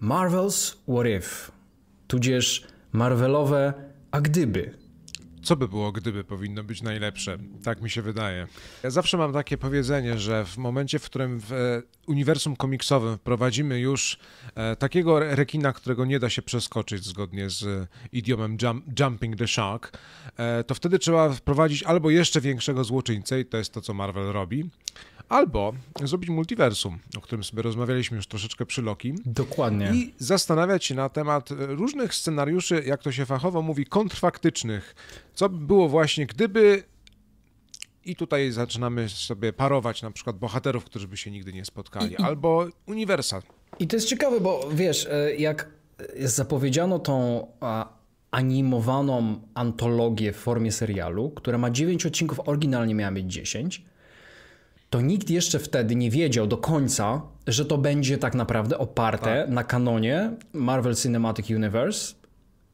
Marvel's What If, tudzież Marvelowe A gdyby co by było, gdyby powinno być najlepsze. Tak mi się wydaje. Ja zawsze mam takie powiedzenie, że w momencie, w którym w e, uniwersum komiksowym wprowadzimy już e, takiego rekina, którego nie da się przeskoczyć zgodnie z e, idiomem jump, Jumping the Shark, to wtedy trzeba wprowadzić albo jeszcze większego złoczyńcę, i to jest to, co Marvel robi, albo zrobić multiversum, o którym sobie rozmawialiśmy już troszeczkę przy Loki. Dokładnie. I zastanawiać się na temat różnych scenariuszy, jak to się fachowo mówi, kontrfaktycznych, co by było właśnie, gdyby i tutaj zaczynamy sobie parować na przykład bohaterów, którzy by się nigdy nie spotkali, albo uniwersa. I to jest ciekawe, bo wiesz, e, jak zapowiedziano tą animowaną antologię w formie serialu, która ma 9 odcinków, oryginalnie miała mieć 10, to nikt jeszcze wtedy nie wiedział do końca, że to będzie tak naprawdę oparte tak. na kanonie Marvel Cinematic Universe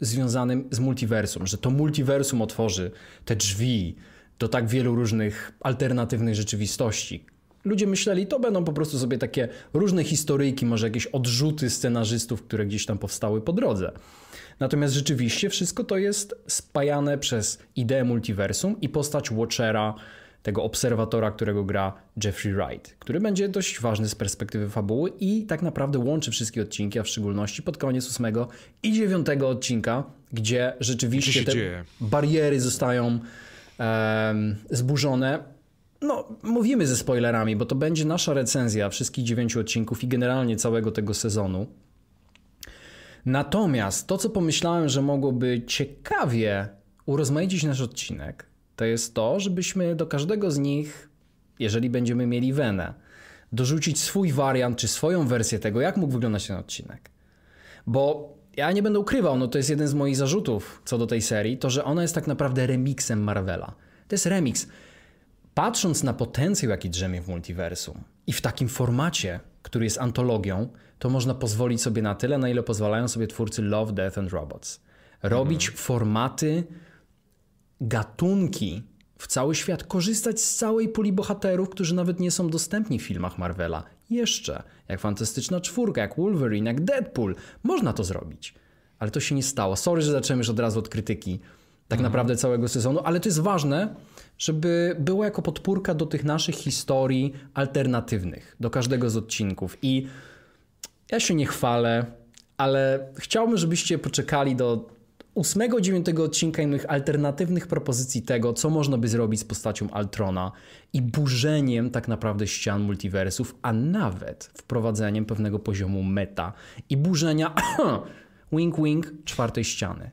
związanym z multiversum, że to multiversum otworzy te drzwi do tak wielu różnych alternatywnych rzeczywistości. Ludzie myśleli, to będą po prostu sobie takie różne historyjki, może jakieś odrzuty scenarzystów, które gdzieś tam powstały po drodze. Natomiast rzeczywiście wszystko to jest spajane przez ideę multiversum i postać Watchera, tego obserwatora, którego gra Jeffrey Wright, który będzie dość ważny z perspektywy fabuły i tak naprawdę łączy wszystkie odcinki, a w szczególności pod koniec ósmego i dziewiątego odcinka, gdzie rzeczywiście te dzieje? bariery zostają um, zburzone. No, mówimy ze spoilerami, bo to będzie nasza recenzja wszystkich dziewięciu odcinków i generalnie całego tego sezonu. Natomiast to, co pomyślałem, że mogłoby ciekawie urozmaicić nasz odcinek, to jest to, żebyśmy do każdego z nich, jeżeli będziemy mieli wenę, dorzucić swój wariant czy swoją wersję tego, jak mógł wyglądać ten odcinek. Bo ja nie będę ukrywał, no to jest jeden z moich zarzutów co do tej serii, to że ona jest tak naprawdę remixem Marvela. To jest remix. Patrząc na potencjał, jaki drzemie w multiversum i w takim formacie, który jest antologią, to można pozwolić sobie na tyle, na ile pozwalają sobie twórcy Love, Death and Robots. Robić mm. formaty, gatunki w cały świat, korzystać z całej puli bohaterów, którzy nawet nie są dostępni w filmach Marvela. Jeszcze, jak Fantastyczna Czwórka, jak Wolverine, jak Deadpool, można to zrobić. Ale to się nie stało. Sorry, że zacząłem już od razu od krytyki tak mhm. naprawdę całego sezonu, ale to jest ważne, żeby było jako podpórka do tych naszych historii alternatywnych, do każdego z odcinków. I ja się nie chwalę, ale chciałbym, żebyście poczekali do ósmego, dziewiątego odcinka i moich alternatywnych propozycji tego, co można by zrobić z postacią Altrona i burzeniem tak naprawdę ścian multiversów, a nawet wprowadzeniem pewnego poziomu meta i burzenia wink wink czwartej ściany.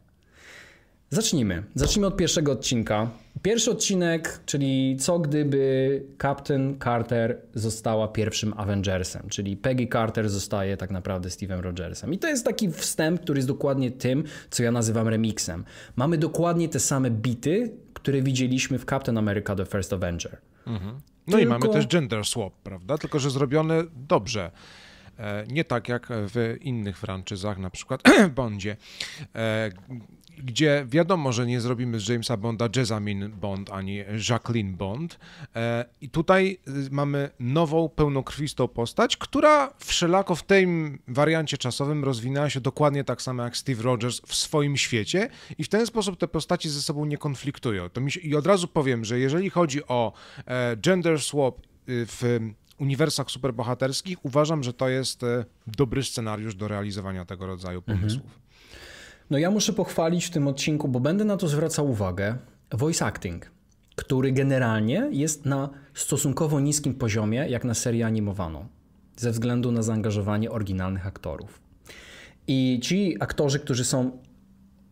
Zacznijmy. Zacznijmy od pierwszego odcinka. Pierwszy odcinek, czyli co gdyby Captain Carter została pierwszym Avengersem, czyli Peggy Carter zostaje tak naprawdę Steve'em Rogersem. I to jest taki wstęp, który jest dokładnie tym, co ja nazywam remixem. Mamy dokładnie te same bity, które widzieliśmy w Captain America The First Avenger. Mhm. No Tylko... i mamy też gender swap, prawda? Tylko, że zrobione dobrze. E, nie tak jak w innych franczyzach, na przykład Bondzie e, gdzie wiadomo, że nie zrobimy z Jamesa Bonda Jasmine Bond ani Jacqueline Bond. E, I tutaj y, mamy nową, pełnokrwistą postać, która wszelako w tym wariancie czasowym rozwinęła się dokładnie tak samo jak Steve Rogers w swoim świecie i w ten sposób te postaci ze sobą nie konfliktują. Się, I od razu powiem, że jeżeli chodzi o e, gender swap y, w uniwersach superbohaterskich, uważam, że to jest e, dobry scenariusz do realizowania tego rodzaju mhm. pomysłów. Mhm. No ja muszę pochwalić w tym odcinku, bo będę na to zwracał uwagę, voice acting, który generalnie jest na stosunkowo niskim poziomie, jak na serię animowaną, ze względu na zaangażowanie oryginalnych aktorów. I ci aktorzy, którzy są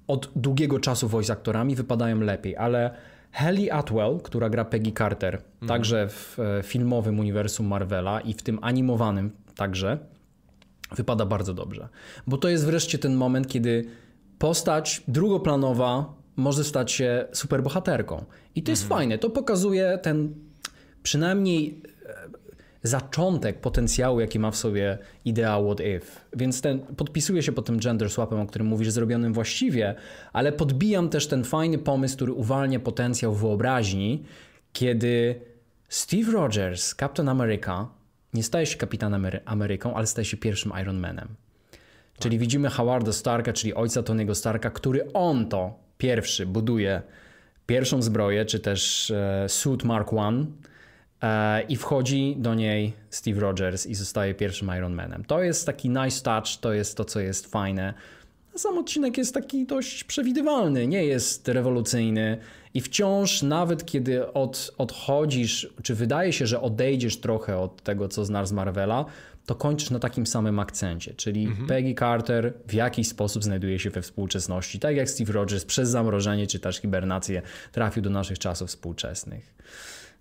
od długiego czasu voice aktorami, wypadają lepiej, ale Hallie Atwell, która gra Peggy Carter, mhm. także w e, filmowym uniwersum Marvela i w tym animowanym także, wypada bardzo dobrze. Bo to jest wreszcie ten moment, kiedy postać drugoplanowa może stać się superbohaterką. I to mhm. jest fajne. To pokazuje ten przynajmniej e, zaczątek potencjału, jaki ma w sobie idea what if. Więc ten, podpisuję się pod tym gender swapem, o którym mówisz, zrobionym właściwie, ale podbijam też ten fajny pomysł, który uwalnia potencjał wyobraźni, kiedy Steve Rogers, Captain America, nie staje się kapitanem Ameryką, ale staje się pierwszym Iron Manem. Czyli widzimy Howarda Starka, czyli ojca Tony'ego Starka, który on to pierwszy buduje pierwszą zbroję, czy też e, suit Mark I e, i wchodzi do niej Steve Rogers i zostaje pierwszym Iron Manem. To jest taki nice touch, to jest to, co jest fajne. sam odcinek jest taki dość przewidywalny, nie jest rewolucyjny i wciąż nawet kiedy od, odchodzisz, czy wydaje się, że odejdziesz trochę od tego, co znasz z Marvela, to kończysz na takim samym akcencie. Czyli mhm. Peggy Carter w jakiś sposób znajduje się we współczesności, tak jak Steve Rogers przez zamrożenie czy też hibernację trafił do naszych czasów współczesnych.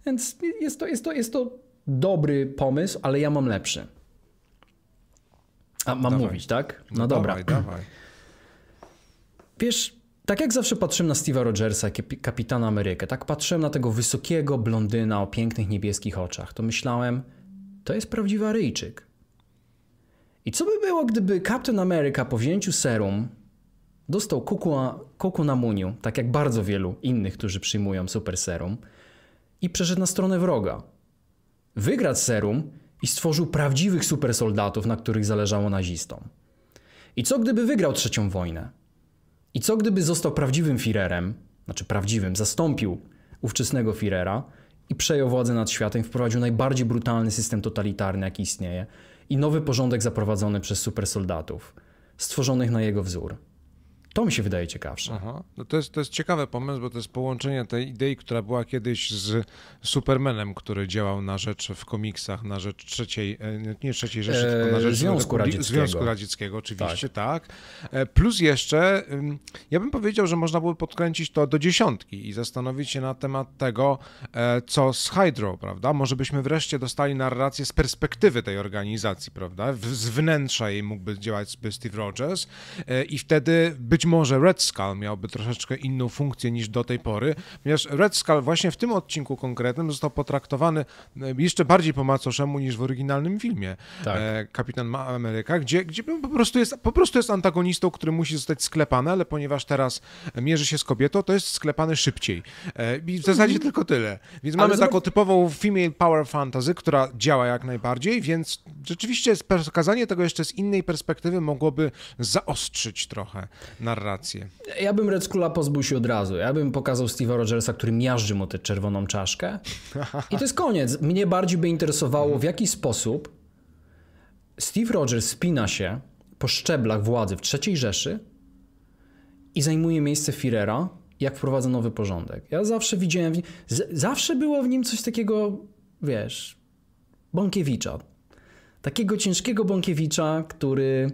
Więc jest to, jest to, jest to dobry pomysł, ale ja mam lepszy. A mam dawaj. mówić, tak? No, no dobra. Dawaj, dawaj. Wiesz, tak jak zawsze patrzyłem na Steve'a Rogersa, kapitana Amerykę, tak patrzyłem na tego wysokiego blondyna o pięknych niebieskich oczach, to myślałem, to jest prawdziwy Aryjczyk. I co by było, gdyby Captain America po wzięciu serum dostał kuku na, kuku na muniu, tak jak bardzo wielu innych, którzy przyjmują super serum, i przeszedł na stronę wroga. Wygrał serum i stworzył prawdziwych supersoldatów, na których zależało nazistom. I co gdyby wygrał trzecią wojnę? I co gdyby został prawdziwym Firerem, znaczy prawdziwym, zastąpił ówczesnego Firera i przejął władzę nad światem, wprowadził najbardziej brutalny system totalitarny, jaki istnieje, i nowy porządek zaprowadzony przez supersoldatów, stworzonych na jego wzór. To mi się wydaje ciekawsze. Aha. No to, jest, to jest ciekawy pomysł, bo to jest połączenie tej idei, która była kiedyś z Supermanem, który działał na rzecz w komiksach, na rzecz trzeciej, e, nie trzeciej rzeczy, eee, tylko na rzecz Związku Radzieckiego. Związku Radzieckiego, oczywiście, tak. tak. E, plus jeszcze, ja bym powiedział, że można było podkręcić to do dziesiątki i zastanowić się na temat tego, e, co z Hydro, prawda? Może byśmy wreszcie dostali narrację z perspektywy tej organizacji, prawda? Z wnętrza jej mógłby działać Steve Rogers i wtedy być może Red Skull miałby troszeczkę inną funkcję niż do tej pory, ponieważ Red Skull właśnie w tym odcinku konkretnym został potraktowany e, jeszcze bardziej po macoszemu niż w oryginalnym filmie tak. E, Kapitan Ameryka, gdzie, gdzie po, prostu jest, po prostu jest antagonistą, który musi zostać sklepany, ale ponieważ teraz mierzy się z kobietą, to jest sklepany szybciej. E, I w zasadzie mhm. tylko tyle. Więc ale mamy taką typową female power fantasy, która działa jak najbardziej, więc rzeczywiście pokazanie tego jeszcze z innej perspektywy mogłoby zaostrzyć trochę no, narrację. Ja bym Red Skulla pozbył się od razu. Ja bym pokazał Steve'a Rogersa, który miażdży mu tę czerwoną czaszkę. I to jest koniec. Mnie bardziej by interesowało, w jaki sposób Steve Rogers spina się po szczeblach władzy w trzeciej Rzeszy i zajmuje miejsce Firera, jak wprowadza nowy porządek. Ja zawsze widziałem, nim, zawsze było w nim coś takiego, wiesz, Bąkiewicza. Takiego ciężkiego Bąkiewicza, który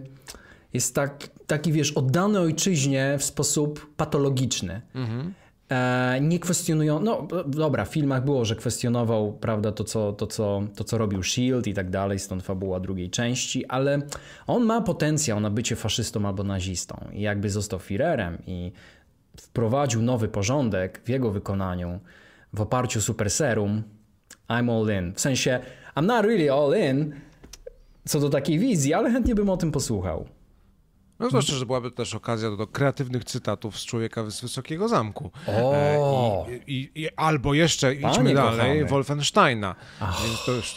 jest tak taki wiesz, oddany ojczyźnie w sposób patologiczny. Mhm. E, nie kwestionują, no dobra, w filmach było, że kwestionował, prawda, to co, to, co, to co robił Shield i tak dalej, stąd fabuła drugiej części, ale on ma potencjał na bycie faszystą albo nazistą i jakby został Firerem i wprowadził nowy porządek w jego wykonaniu w oparciu Super Serum, I'm all in. W sensie, I'm not really all in co do takiej wizji, ale chętnie bym o tym posłuchał. No zwłaszcza, że byłaby też okazja do, do, kreatywnych cytatów z człowieka z Wysokiego Zamku. E, o! I, i, i albo jeszcze Panie idźmy dalej, kochamy. Wolfensteina. Ach. Więc to już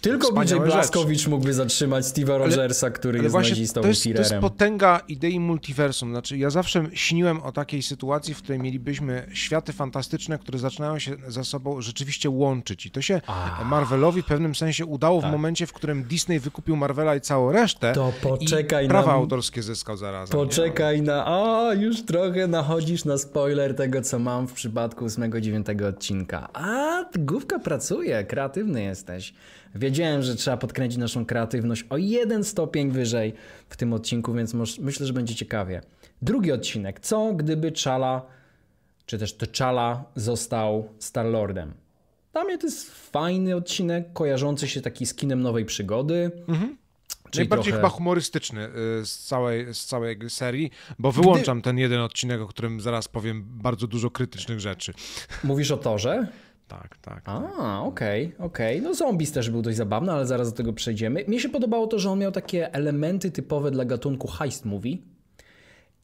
tylko BJ Blaskowicz mógłby zatrzymać Steve'a Rogersa, który ale jest właśnie nazistą to jest, To jest potęga idei multiversum. Znaczy, ja zawsze śniłem o takiej sytuacji, w której mielibyśmy światy fantastyczne, które zaczynają się ze sobą rzeczywiście łączyć. I to się A. Marvelowi w pewnym sensie udało tak. w momencie, w którym Disney wykupił Marvela i całą resztę. To poczekaj i prawa na... autorskie zyskał zaraz. Poczekaj nie? na... O, już trochę nachodzisz na spoiler tego, co mam w przypadku 8-9 odcinka. A, główka pracuje, kreatywny jesteś. Wiedziałem, że trzeba podkręcić naszą kreatywność o jeden stopień wyżej w tym odcinku, więc myślę, że będzie ciekawie. Drugi odcinek. Co gdyby Czala, czy też T'Challa został Star-Lordem? Dla mnie to jest fajny odcinek, kojarzący się taki z kinem nowej przygody. Mhm. Czyli Najbardziej trochę... chyba humorystyczny y, z całej, z całej serii, bo wyłączam Gdy... ten jeden odcinek, o którym zaraz powiem bardzo dużo krytycznych rzeczy. Mówisz o Torze? tak, tak. A, okej, tak. okej. Okay, okay. No Zombies też był dość zabawny, ale zaraz do tego przejdziemy. Mnie się podobało to, że on miał takie elementy typowe dla gatunku heist movie.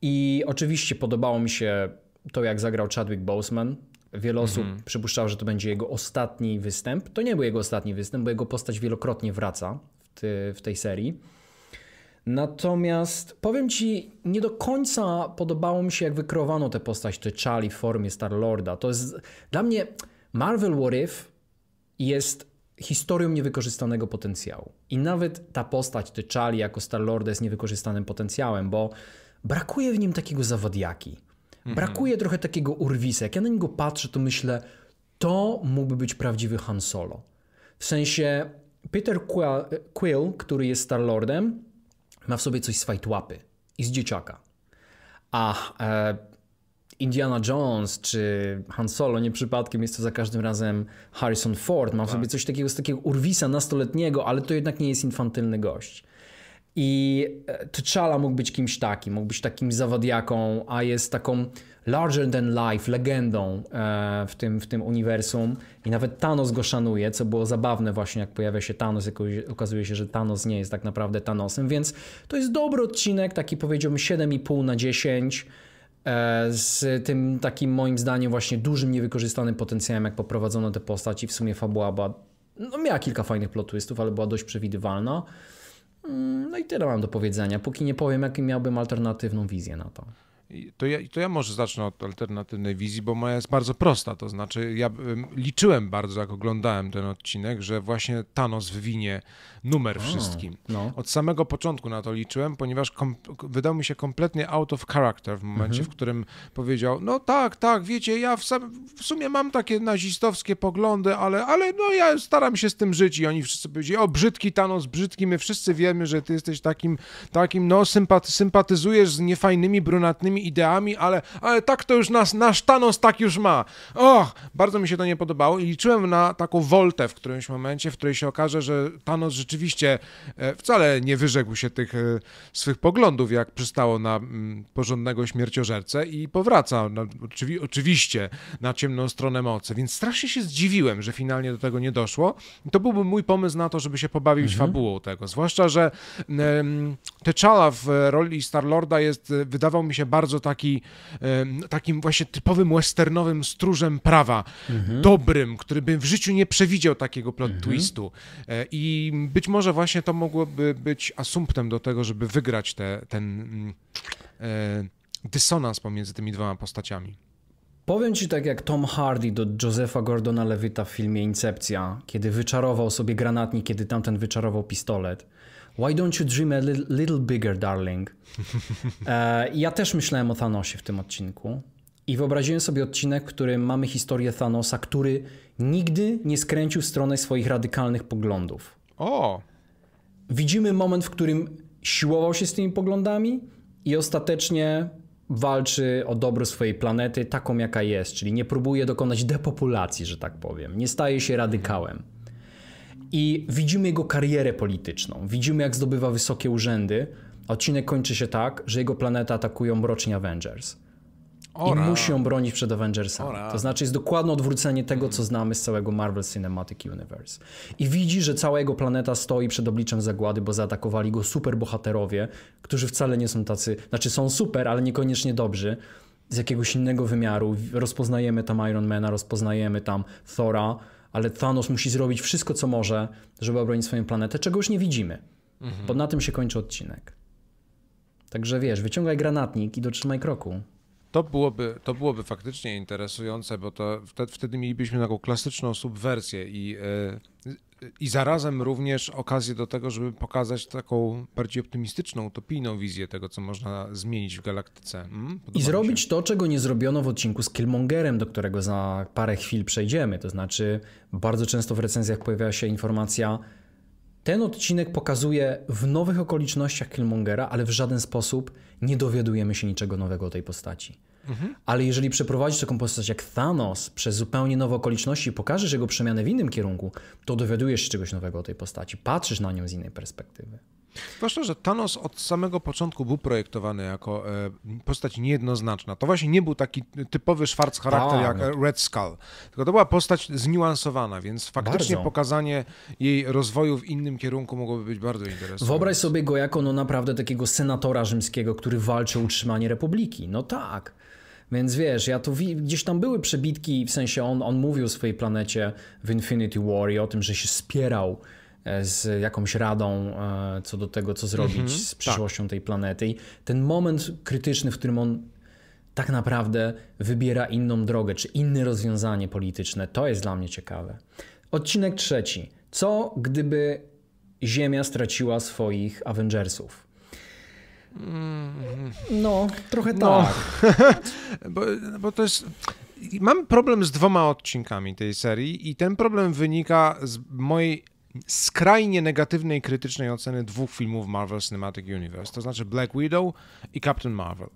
I oczywiście podobało mi się to, jak zagrał Chadwick Boseman. Wiele osób mm -hmm. przypuszczało, że to będzie jego ostatni występ. To nie był jego ostatni występ, bo jego postać wielokrotnie wraca w, ty, w tej serii. Natomiast powiem ci, nie do końca podobało mi się, jak wykrowano tę postać, tę Charlie w formie Star-Lorda. To jest dla mnie Marvel What If jest historią niewykorzystanego potencjału. I nawet ta postać T'Challi jako Star-Lorda jest niewykorzystanym potencjałem, bo brakuje w nim takiego zawadiaki. Mhm. Brakuje trochę takiego urwisa. Jak ja na niego patrzę, to myślę, to mógłby być prawdziwy Han Solo. W sensie Peter Quill, który jest Star-Lordem, ma w sobie coś z fajtłapy i z dzieciaka. A e, Indiana Jones czy Han Solo, nie przypadkiem jest to za każdym razem Harrison Ford. Mam tak. sobie coś takiego z takiego urwisa nastoletniego, ale to jednak nie jest infantylny gość. I e, T'Challa mógł być kimś takim, mógł być takim zawadiaką, a jest taką larger than life, legendą e, w tym, w tym uniwersum. I nawet Thanos go szanuje, co było zabawne właśnie, jak pojawia się Thanos, jak okazuje się, że Thanos nie jest tak naprawdę Thanosem, więc to jest dobry odcinek, taki powiedziałbym 7,5 na 10 E, z tym takim moim zdaniem właśnie dużym niewykorzystanym potencjałem, jak poprowadzono te postaci. W sumie fabuła była, no miała kilka fajnych plot twistów, ale była dość przewidywalna. Mm, no i tyle mam do powiedzenia, póki nie powiem, jaką miałbym alternatywną wizję na to. To ja, to ja może zacznę od alternatywnej wizji, bo moja jest bardzo prosta. To znaczy, ja liczyłem bardzo, jak oglądałem ten odcinek, że właśnie Thanos wywinie numer wszystkim. No. Od samego początku na to liczyłem, ponieważ wydał mi się kompletnie out of character w momencie, mhm. w którym powiedział: No tak, tak, wiecie, ja w, w, sumie mam takie nazistowskie poglądy, ale, ale no ja staram się z tym żyć. I oni wszyscy powiedzieli: O, brzydki Thanos, brzydki, my wszyscy wiemy, że ty jesteś takim, takim no sympaty sympatyzujesz z niefajnymi, brunatnymi swoimi ideami, ale, ale tak to już nas, nasz Thanos tak już ma. Och, bardzo mi się to nie podobało i liczyłem na taką woltę w którymś momencie, w której się okaże, że Thanos rzeczywiście e, wcale nie wyrzekł się tych e, swych poglądów, jak przystało na mm, porządnego śmierciożercę i powraca na, no, oczywi oczywiście na ciemną stronę mocy. Więc strasznie się zdziwiłem, że finalnie do tego nie doszło. To byłby mój pomysł na to, żeby się pobawić mhm. fabułą tego. Zwłaszcza, że um, T'Challa w roli Star-Lorda jest, wydawał mi się, bardzo bardzo taki, takim właśnie typowym westernowym stróżem prawa, mhm. dobrym, który by w życiu nie przewidział takiego plot mhm. twistu. E, I być może właśnie to mogłoby być asumptem do tego, żeby wygrać te, ten mm, e, dysonans pomiędzy tymi dwoma postaciami. Powiem ci tak jak Tom Hardy do Josepha Gordona Levita w filmie Incepcja, kiedy wyczarował sobie granatnik, kiedy tamten wyczarował pistolet. Why don't you dream a little, little bigger, darling? E, ja też myślałem o Thanosie w tym odcinku. I wyobraziłem sobie odcinek, w którym mamy historię Thanosa, który nigdy nie skręcił w stronę swoich radykalnych poglądów. O! Widzimy moment, w którym siłował się z tymi poglądami i ostatecznie walczy o dobro swojej planety taką, jaka jest, czyli nie próbuje dokonać depopulacji, że tak powiem. Nie staje się radykałem. I widzimy jego karierę polityczną, widzimy jak zdobywa wysokie urzędy. Odcinek kończy się tak, że jego planetę atakują mroczni Avengers. Ora. I musi ją bronić przed Avengersami. Ora. To znaczy jest dokładne odwrócenie tego, co mhm. znamy z całego Marvel Cinematic Universe. I widzi, że cała jego planeta stoi przed obliczem zagłady, bo zaatakowali go superbohaterowie, którzy wcale nie są tacy, znaczy są super, ale niekoniecznie dobrzy. Z jakiegoś innego wymiaru. Rozpoznajemy tam Ironmana, rozpoznajemy tam Thora, ale Thanos musi zrobić wszystko, co może, żeby obronić swoją planetę, czego już nie widzimy. Mhm. Bo na tym się kończy odcinek. Także wiesz, wyciągaj granatnik i dotrzymaj kroku. To byłoby, to byłoby faktycznie interesujące, bo to wtedy, wtedy mielibyśmy taką klasyczną subwersję i yy, i zarazem również okazję do tego, żeby pokazać taką bardziej optymistyczną, utopijną wizję tego, co można zmienić w galaktyce. Hmm? I zrobić się. to, czego nie zrobiono w odcinku z Killmongerem, do którego za parę chwil przejdziemy. To znaczy, bardzo często w recenzjach pojawia się informacja, ten odcinek pokazuje w nowych okolicznościach Killmongera, ale w żaden sposób nie dowiadujemy się niczego nowego o tej postaci. Mhm. Ale jeżeli przeprowadzisz taką postać jak Thanos przez zupełnie nowe okoliczności i pokażesz jego przemianę w innym kierunku, to dowiadujesz się czegoś nowego o tej postaci, patrzysz na nią z innej perspektywy. Zwłaszcza, że Thanos od samego początku był projektowany jako e, postać niejednoznaczna. To właśnie nie był taki typowy szwarc charakter jak Red Skull, tylko to była postać zniuansowana, więc faktycznie bardzo. pokazanie jej rozwoju w innym kierunku mogłoby być bardzo interesujące. Wyobraź sobie go jako no naprawdę takiego senatora rzymskiego, który walczy o utrzymanie republiki. No tak. Więc wiesz, ja tu wi gdzieś tam były przebitki, w sensie on, on mówił o swojej planecie w Infinity War i o tym, że się spierał e, z jakąś radą e, co do tego, co zrobić mm -hmm, z tak. przyszłością tak. tej planety. I ten moment krytyczny, w którym on tak naprawdę wybiera inną drogę, czy inne rozwiązanie polityczne, to jest dla mnie ciekawe. Odcinek trzeci. Co gdyby Ziemia straciła swoich Avengersów? No, trochę no. tak. bo, bo to jest. Mam problem z dwoma odcinkami tej serii, i ten problem wynika z mojej skrajnie negatywnej, krytycznej oceny dwóch filmów Marvel Cinematic Universe, to znaczy Black Widow i Captain Marvel.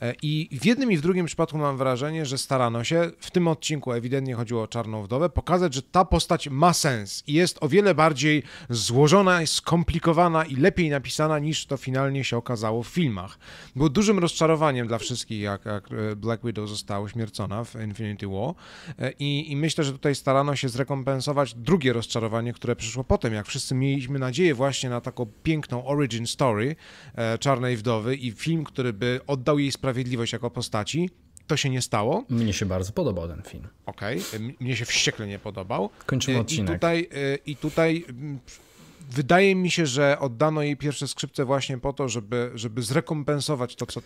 E, I w jednym i w drugim przypadku mam wrażenie, że starano się, w tym odcinku ewidentnie chodziło o Czarną Wdowę, pokazać, że ta postać ma sens i jest o wiele bardziej złożona, skomplikowana i lepiej napisana niż to finalnie się okazało w filmach. Było dużym rozczarowaniem dla wszystkich, jak, jak e, Black Widow została uśmiercona w Infinity War e, I, i myślę, że tutaj starano się zrekompensować drugie rozczarowanie, które przyszło bo potem, jak wszyscy mieliśmy nadzieję właśnie na taką piękną origin story e, Czarnej Wdowy i film, który by oddał jej sprawiedliwość jako postaci, to się nie stało. Mnie się bardzo podobał ten film. Okej, okay. mnie się wściekle nie podobał. Kończymy e, odcinek. E, I tutaj, i tutaj wydaje mi się, że oddano jej pierwsze skrzypce właśnie po to, żeby, żeby zrekompensować to co,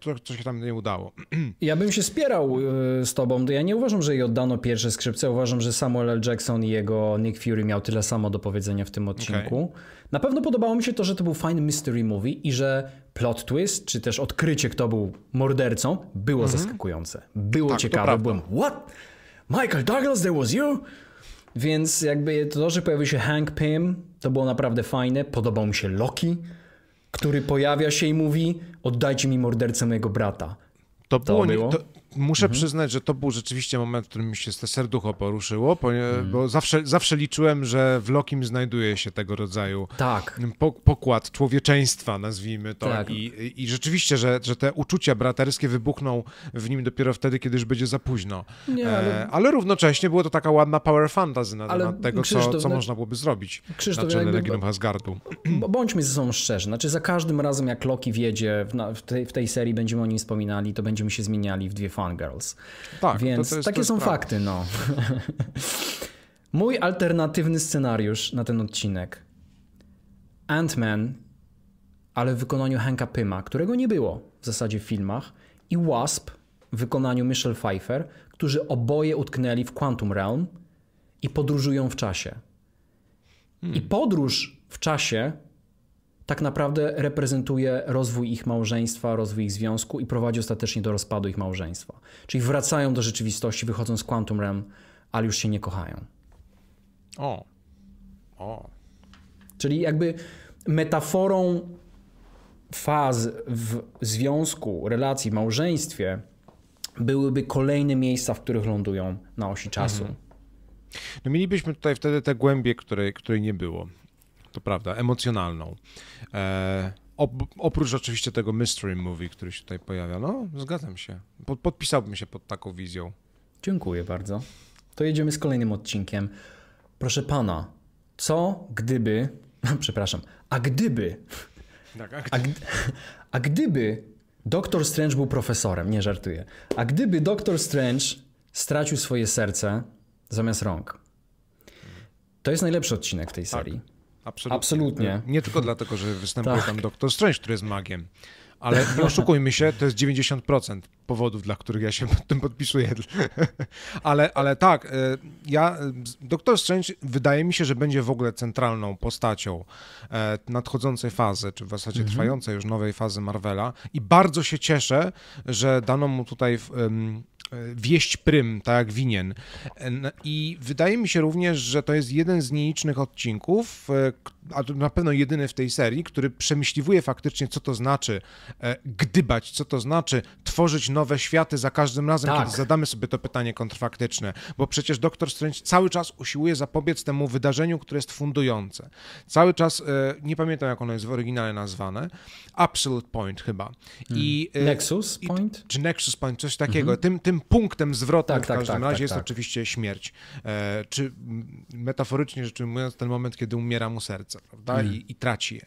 to, co się tam nie udało. Ja bym się spierał e, z tobą. Ja nie uważam, że jej oddano pierwsze skrzypce. Uważam, że Samuel L. Jackson i jego Nick Fury miał tyle samo do powiedzenia w tym odcinku. Okay. Na pewno podobało mi się to, że to był fajny mystery movie i że plot twist, czy też odkrycie, kto był mordercą, było mm -hmm. zaskakujące. Było tak, ciekawe. Byłem, what? Michael Douglas, there was you? Więc jakby to, że pojawił się Hank Pym, to było naprawdę fajne. Podobał mi się Loki, który pojawia się i mówi: Oddajcie mi mordercę mojego brata. To, to było, było? To, muszę mhm. przyznać, że to był rzeczywiście moment, w którym mi się serducho poruszyło, mhm. bo mhm. zawsze, zawsze liczyłem, że w Lokim znajduje się tego rodzaju tak. pokład człowieczeństwa, nazwijmy to. Tak. I, I, rzeczywiście, że, że te uczucia braterskie wybuchną w nim dopiero wtedy, kiedy już będzie za późno. Nie, e, ale... ale... równocześnie było to taka ładna power fantasy na temat tego, co, co na... No- można byłoby zrobić Krzysztof, na czele jakby... Asgardu. Bądźmy ze sobą szczerzy, znaczy za każdym razem jak Loki wiedzie, w, tej, w tej serii będziemy o nim wspominali, to będziemy się zmieniali w dwie fazę Fangirls. Tak, Więc to, to jest, takie to są prawo. fakty, no. Mój alternatywny scenariusz na ten odcinek. Ant-Man, ale w wykonaniu Hanka Pyma, którego nie było w zasadzie w filmach, i Wasp w wykonaniu Michelle Pfeiffer, którzy oboje utknęli w Quantum Realm i podróżują w czasie. Hmm. I podróż w czasie tak naprawdę reprezentuje rozwój ich małżeństwa, rozwój ich związku i prowadzi ostatecznie do rozpadu ich małżeństwa. Czyli wracają do rzeczywistości, wychodzą z Quantum Realm, ale już się nie kochają. O. O. Czyli jakby metaforą faz w związku, relacji, małżeństwie byłyby kolejne miejsca, w których lądują na osi czasu. Mhm. No mielibyśmy tutaj wtedy te głębie, której, której nie było to prawda, emocjonalną. E, oprócz oczywiście tego mystery movie, który się tutaj pojawia. No, zgadzam się. Podpisałbym się pod taką wizją. Dziękuję bardzo. To jedziemy z kolejnym odcinkiem. Proszę pana, co gdyby, przepraszam, a gdyby, tak, a, gdyby? a, gdyby doktor Strange był profesorem, nie żartuję, a gdyby doktor Strange stracił swoje serce zamiast rąk. To jest najlepszy odcinek w tej tak. serii. Tak. Absolutnie. Absolutnie. E, nie tylko dlatego, że występuje tak. tam Doktor Strange, który jest magiem. Ale nie oszukujmy się, to jest 90% powodów, dla których ja się pod tym podpisuję. ale, ale tak, e, ja, e, Doktor Strange wydaje mi się, że będzie w ogóle centralną postacią nadchodzącej fazy, czy w zasadzie mhm. trwającej już nowej fazy Marvela i bardzo się cieszę, że dano mu tutaj E, wieść prym, tak, jak winien. E, I wydaje mi się również, że to jest jeden z nielicznych odcinków, e, a to na pewno jedyny w tej serii, który przemyśliwuje faktycznie, co to znaczy gdybać, co to znaczy tworzyć nowe światy za każdym razem, tak. kiedy zadamy sobie to pytanie kontrfaktyczne, bo przecież Doktor Strange cały czas usiłuje zapobiec temu wydarzeniu, które jest fundujące. Cały czas, nie pamiętam jak ono jest w oryginale nazwane, Absolute Point chyba. Hmm. I, Nexus i, Point? Czy Nexus Point, coś takiego. Mhm. Tym, tym tym punktem zwrotnym tak, w tak, każdym tak, tak, razie jest tak. oczywiście śmierć. E, czy metaforycznie rzecz ujmując, ten moment, kiedy umiera mu serce, prawda? Mm. I, I, traci je.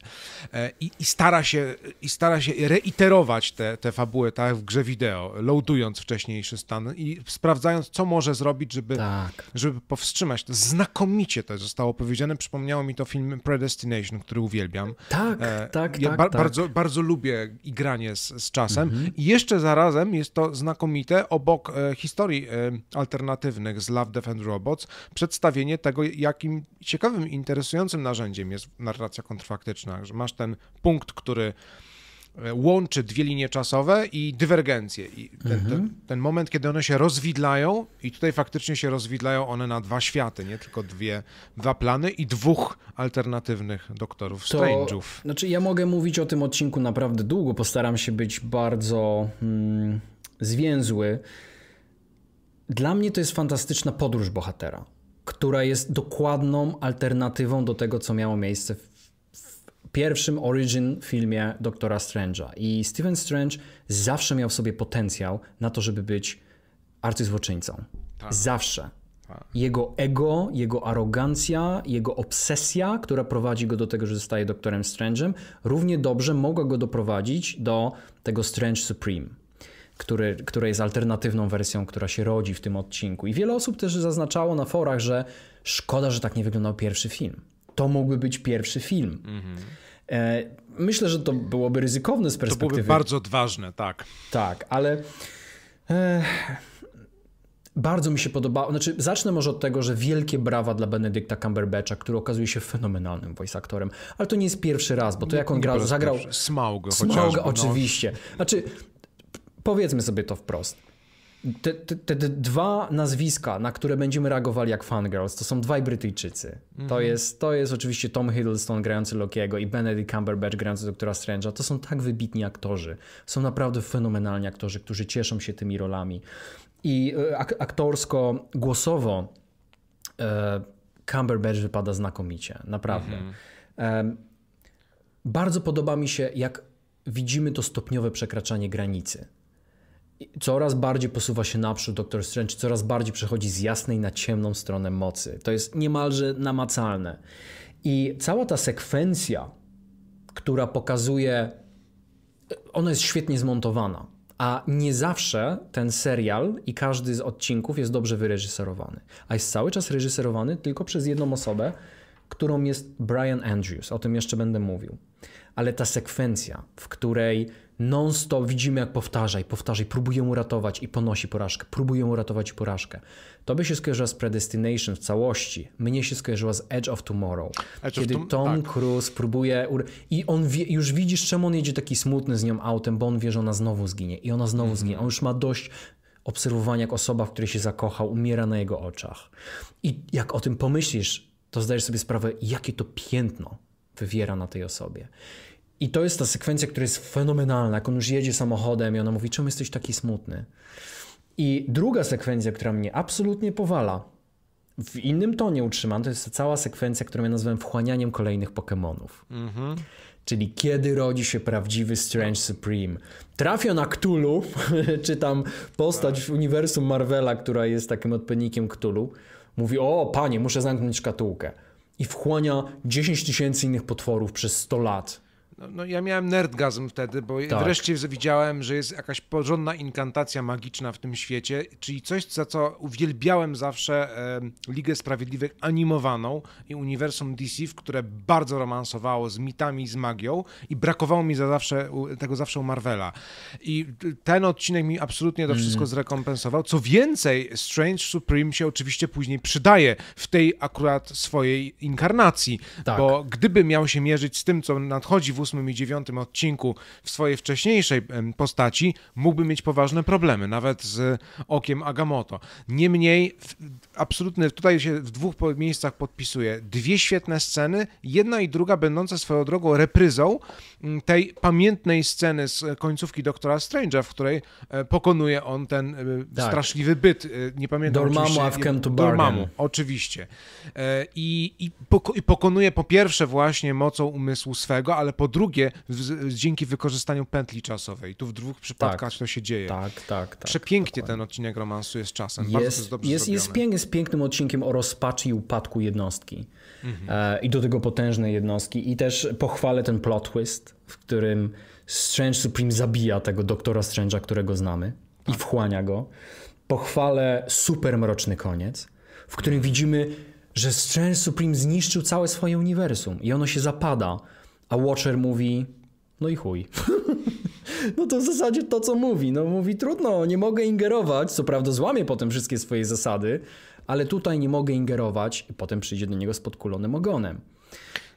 E, i, i, stara się, I stara się reiterować te, te fabuły, tak, w grze wideo, loadując wcześniejszy stan i sprawdzając, co może zrobić, żeby, tak. żeby powstrzymać. To znakomicie to zostało powiedziane. Przypomniało mi to film Predestination, który uwielbiam. Tak, e, tak, ja ba Bardzo, bardzo lubię i granie z, z czasem. Mm -hmm. I jeszcze zarazem jest to znakomite, obok obok e, historii e, alternatywnych z Love, Defend, Robots przedstawienie tego, jakim ciekawym, interesującym narzędziem jest narracja kontrfaktyczna, że masz ten punkt, który e, łączy dwie linie czasowe i dywergencje. I ten, mhm. ten, ten, moment, kiedy one się rozwidlają, i tutaj faktycznie się rozwidlają one na dwa światy, nie tylko dwie, dwa plany i dwóch alternatywnych doktorów to, Strange'ów. Znaczy, ja mogę mówić o tym odcinku naprawdę długo, postaram się być bardzo. Hmm zwięzły. Dla mnie to jest fantastyczna podróż bohatera, która jest dokładną alternatywą do tego, co miało miejsce w pierwszym origin filmie Doktora Strange'a. I Steven Strange zawsze miał w sobie potencjał na to, żeby być arcyzłoczyńcą. Tak. Zawsze. Tak. Jego ego, jego arogancja, jego obsesja, która prowadzi go do tego, że zostaje doktorem Strange'em, równie dobrze mogła go doprowadzić do tego Strange Supreme który, które jest alternatywną wersją, która się rodzi w tym odcinku. I wiele osób też zaznaczało na forach, że szkoda, że tak nie wyglądał pierwszy film. To mógłby być pierwszy film. Mhm. E, myślę, że to byłoby ryzykowne z perspektywy. To byłoby bardzo odważne, tak. Tak, ale. E... Bardzo mi się podobało, znaczy zacznę może od tego, że wielkie brawa dla Benedykta Cumberbatcha, który okazuje się fenomenalnym voice actorem, ale to nie jest pierwszy raz, bo to jak on grał, zagrał... Smauga Smauga, no. oczywiście. Znaczy Powiedzmy sobie to wprost. Te, te, te, dwa nazwiska, na które będziemy reagowali jak fangirls, to są dwaj Brytyjczycy. Mm -hmm. To, mhm. jest, to jest oczywiście Tom Hiddleston grający Lokiego i Benedict Cumberbatch grający Doktora Strange'a. To są tak wybitni aktorzy. Są naprawdę fenomenalni aktorzy, którzy cieszą się tymi rolami. I e, ak aktorsko, głosowo e, Cumberbatch wypada znakomicie. Naprawdę. Mm -hmm. e, bardzo podoba mi się, jak widzimy to stopniowe przekraczanie granicy coraz bardziej posuwa się naprzód Doktor Strange, coraz bardziej przechodzi z jasnej na ciemną stronę mocy. To jest niemalże namacalne. I cała ta sekwencja, która pokazuje, ona jest świetnie zmontowana. A nie zawsze ten serial i każdy z odcinków jest dobrze wyreżyserowany. A jest cały czas reżyserowany tylko przez jedną osobę, którą jest Brian Andrews. O tym jeszcze będę mówił. Ale ta sekwencja, w której non-stop widzimy, jak powtarzaj, powtarzaj, próbuję ratować i ponosi porażkę, próbuję ratować i porażkę. To by się skojarzyło z Predestination w całości. Mnie się skojarzyło z Edge of Tomorrow. Edge kiedy of Tom, Tom tak. Cruise próbuje. I on wie, już widzisz, czemu on jedzie taki smutny z nią autem, bo on wie, że ona znowu zginie. I ona znowu mm -hmm. zginie. On już ma dość obserwowania, jak osoba, w której się zakochał, umiera na jego oczach. I jak o tym pomyślisz, to zdajesz sobie sprawę, jakie to piętno wywiera na tej osobie. I to jest ta sekwencja, która jest fenomenalna, jak on już jedzie samochodem i ona mówi, czemu jesteś taki smutny? I druga sekwencja, która mnie absolutnie powala, w innym tonie utrzymam, to jest cała sekwencja, którą ja nazywam wchłanianiem kolejnych Pokémonów. Mhm. Czyli kiedy rodzi się prawdziwy Strange Supreme. Trafia na Cthulhu, czy tam postać w uniwersum Marvela, która jest takim odpowiednikiem Cthulhu. Mówi, o panie, muszę zamknąć szkatułkę. I wchłania 10 tysięcy innych potworów przez 100 lat. No, no, ja miałem nerdgazm wtedy, bo tak. wreszcie widziałem, że jest jakaś porządna inkantacja magiczna w tym świecie, czyli coś, za co uwielbiałem zawsze e, Ligę Sprawiedliwych animowaną i uniwersum DC, w które bardzo romansowało z mitami, z magią i brakowało mi za zawsze, tego zawsze u Marvela. I ten odcinek mi absolutnie to mm. wszystko mm. zrekompensował. Co więcej, Strange Supreme się oczywiście później przydaje w tej akurat swojej inkarnacji, tak. bo gdyby miał się mierzyć z tym, co nadchodzi w ósmym i dziewiątym odcinku w swojej wcześniejszej postaci, mógłby mieć poważne problemy, nawet z okiem Agamotto. Niemniej, absolutny, tutaj się w dwóch miejscach podpisuje dwie świetne sceny, jedna i druga będące swoją drogą repryzą mm, tej pamiętnej sceny z końcówki Doktora Strange'a, w której e, pokonuje on ten e, tak. straszliwy byt, e, nie pamiętam Dormammu, oczywiście. To Dormammu, oczywiście. I, i, pokonuje po pierwsze właśnie mocą umysłu swego, ale po drugie z, dzięki wykorzystaniu pętli czasowej. Tu w dwóch przypadkach tak, to się dzieje. Tak, tak, tak. Przepięknie dokładnie. ten odcinek romansu jest czasem. Jest, Bardzo jest, dobrze jest, jest, jest pięknym odcinkiem o rozpaczy i upadku jednostki. Mhm. E, I do tego potężnej jednostki. I też pochwalę ten plot twist, w którym Strange Supreme zabija tego doktora Strange'a, którego znamy tak. i wchłania go. Pochwalę super mroczny koniec, w którym widzimy że Strange Supreme zniszczył całe swoje uniwersum i ono się zapada a Watcher mówi, no i chuj. No to w zasadzie to, co mówi. No mówi, trudno, nie mogę ingerować. Co prawda złamie potem wszystkie swoje zasady, ale tutaj nie mogę ingerować i potem przyjdzie do niego z podkulonym ogonem.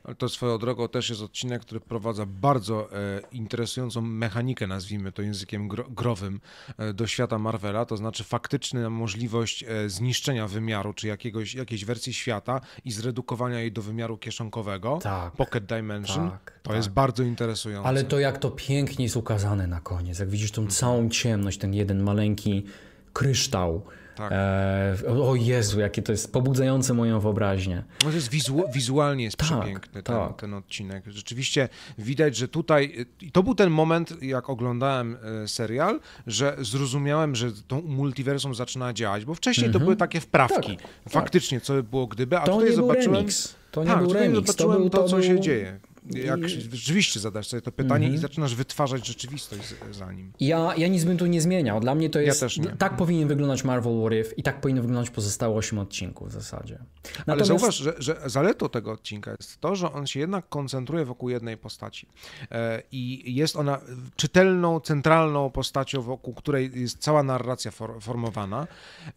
Ale to swoją drogą też jest odcinek, który wprowadza bardzo e, interesującą mechanikę, nazwijmy to językiem growym, e, do świata Marvela, to znaczy faktyczna możliwość e, zniszczenia wymiaru czy jakiegoś, jakiejś wersji świata i zredukowania jej do wymiaru kieszonkowego. Tak. Pocket Dimension. Tak, to tak. jest bardzo interesujące. Ale to jak to pięknie jest ukazane na koniec. Jak widzisz tą całą ciemność, ten jeden maleńki kryształ tak. E, o Jezu, jakie to jest pobudzające moją wyobraźnię. No to jest wizu- wizualnie jest tak, przepiękny ten, tak. ten odcinek. Rzeczywiście widać, że tutaj, i to był ten moment, jak oglądałem e, serial, że zrozumiałem, że tą multiversum zaczyna działać, bo wcześniej mm-hmm. to mhm. były takie wprawki. Tak, tak. Faktycznie, co by było gdyby, a to tutaj zobaczyłem... Remix. To nie tak, był remix, to, był, to, to co był, się dzieje jak rzeczywiście zadasz sobie to pytanie mm -hmm. i mhm. zaczynasz wytwarzać rzeczywistość za nim. Ja, ja nic bym tu nie zmieniał. Dla mnie to jest. Ja tak powinien wyglądać Marvel What If i tak powinno wyglądać pozostałe 8 odcinków w zasadzie. Natomiast... Ale zauważ, że, że zaletą tego odcinka jest to, że on się jednak koncentruje wokół jednej postaci. E, I jest ona czytelną, centralną postacią, wokół której jest cała narracja for formowana.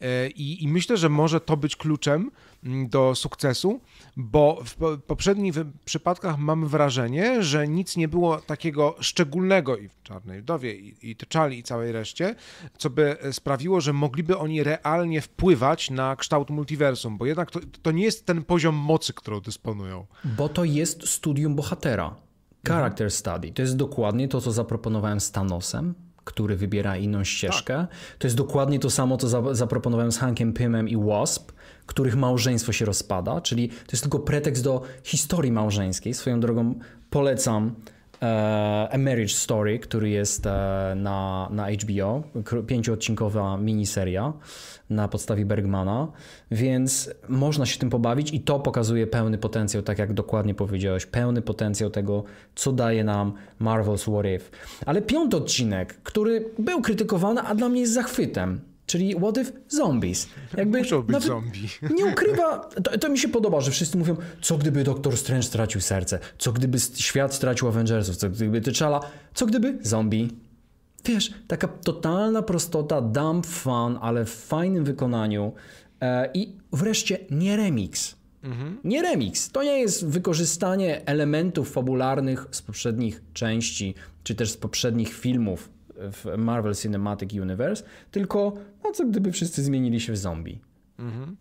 E, I, I myślę, że może to być kluczem mm, do sukcesu, bo w poprzednich przypadkach mamy wrażenie, wrażenie, że nic nie było takiego szczególnego i w Czarnej Wdowie, i, i Tyczali, i całej reszcie, co by sprawiło, że mogliby oni realnie wpływać na kształt multiversum, bo jednak to, to nie jest ten poziom mocy, którą dysponują. Bo to jest studium bohatera. Character mhm. study. To jest dokładnie to, co zaproponowałem z Thanosem, który wybiera inną ścieżkę. Tak. To jest dokładnie to samo, co zaproponowałem z Hankiem Pymem i Wasp, których małżeństwo się rozpada, czyli to jest tylko pretekst do historii małżeńskiej. Swoją drogą polecam e, A Marriage Story, który jest e, na, na HBO, pięcioodcinkowa miniseria na podstawie Bergmana, więc można się tym pobawić i to pokazuje pełny potencjał, tak jak dokładnie powiedziałeś, pełny potencjał tego, co daje nam Marvel's What If. Ale piąty odcinek, który był krytykowany, a dla mnie jest zachwytem, Czyli what if zombies. Jakby, Muszą być zombie. Nie ukrywa, to, to, mi się podoba, że wszyscy mówią, co gdyby Doktor Strange stracił serce, co gdyby świat stracił Avengersów, co gdyby T'Challa, co gdyby zombie. Wiesz, taka totalna prostota, dumb fun, ale w fajnym wykonaniu e, i wreszcie nie remix. Mhm. Nie remix. To nie jest wykorzystanie elementów fabularnych z poprzednich części, czy też z poprzednich filmów w Marvel Cinematic Universe, tylko no co gdyby wszyscy zmienili się w zombie. Mhm.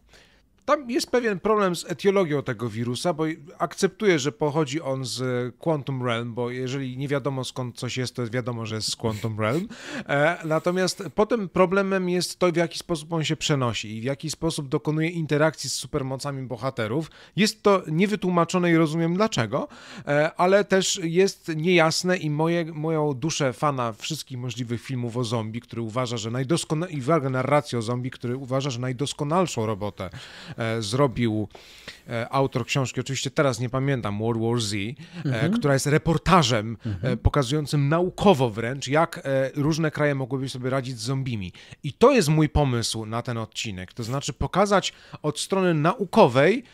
Tam jest pewien problem z etiologią tego wirusa, bo akceptuję, że pochodzi on z e, Quantum Realm, bo jeżeli nie wiadomo skąd coś jest, to wiadomo, że jest z Quantum Realm. E, natomiast potem problemem jest to, w jaki sposób on się przenosi i w jaki sposób dokonuje interakcji z supermocami bohaterów. Jest to niewytłumaczone i rozumiem dlaczego, e, ale też jest niejasne i moje, moją duszę fana wszystkich możliwych filmów o zombie, który uważa, że najdoskonalszy, i uwaga, narracji o zombie, który uważa, że najdoskonalszą robotę E, zrobił e, autor książki, oczywiście teraz nie pamiętam, World War Z, e, mhm. która jest reportażem mhm. pokazującym naukowo wręcz, jak różne kraje mogłyby sobie radzić z zombimi. I to jest mój pomysł na ten odcinek, to znaczy pokazać od strony naukowej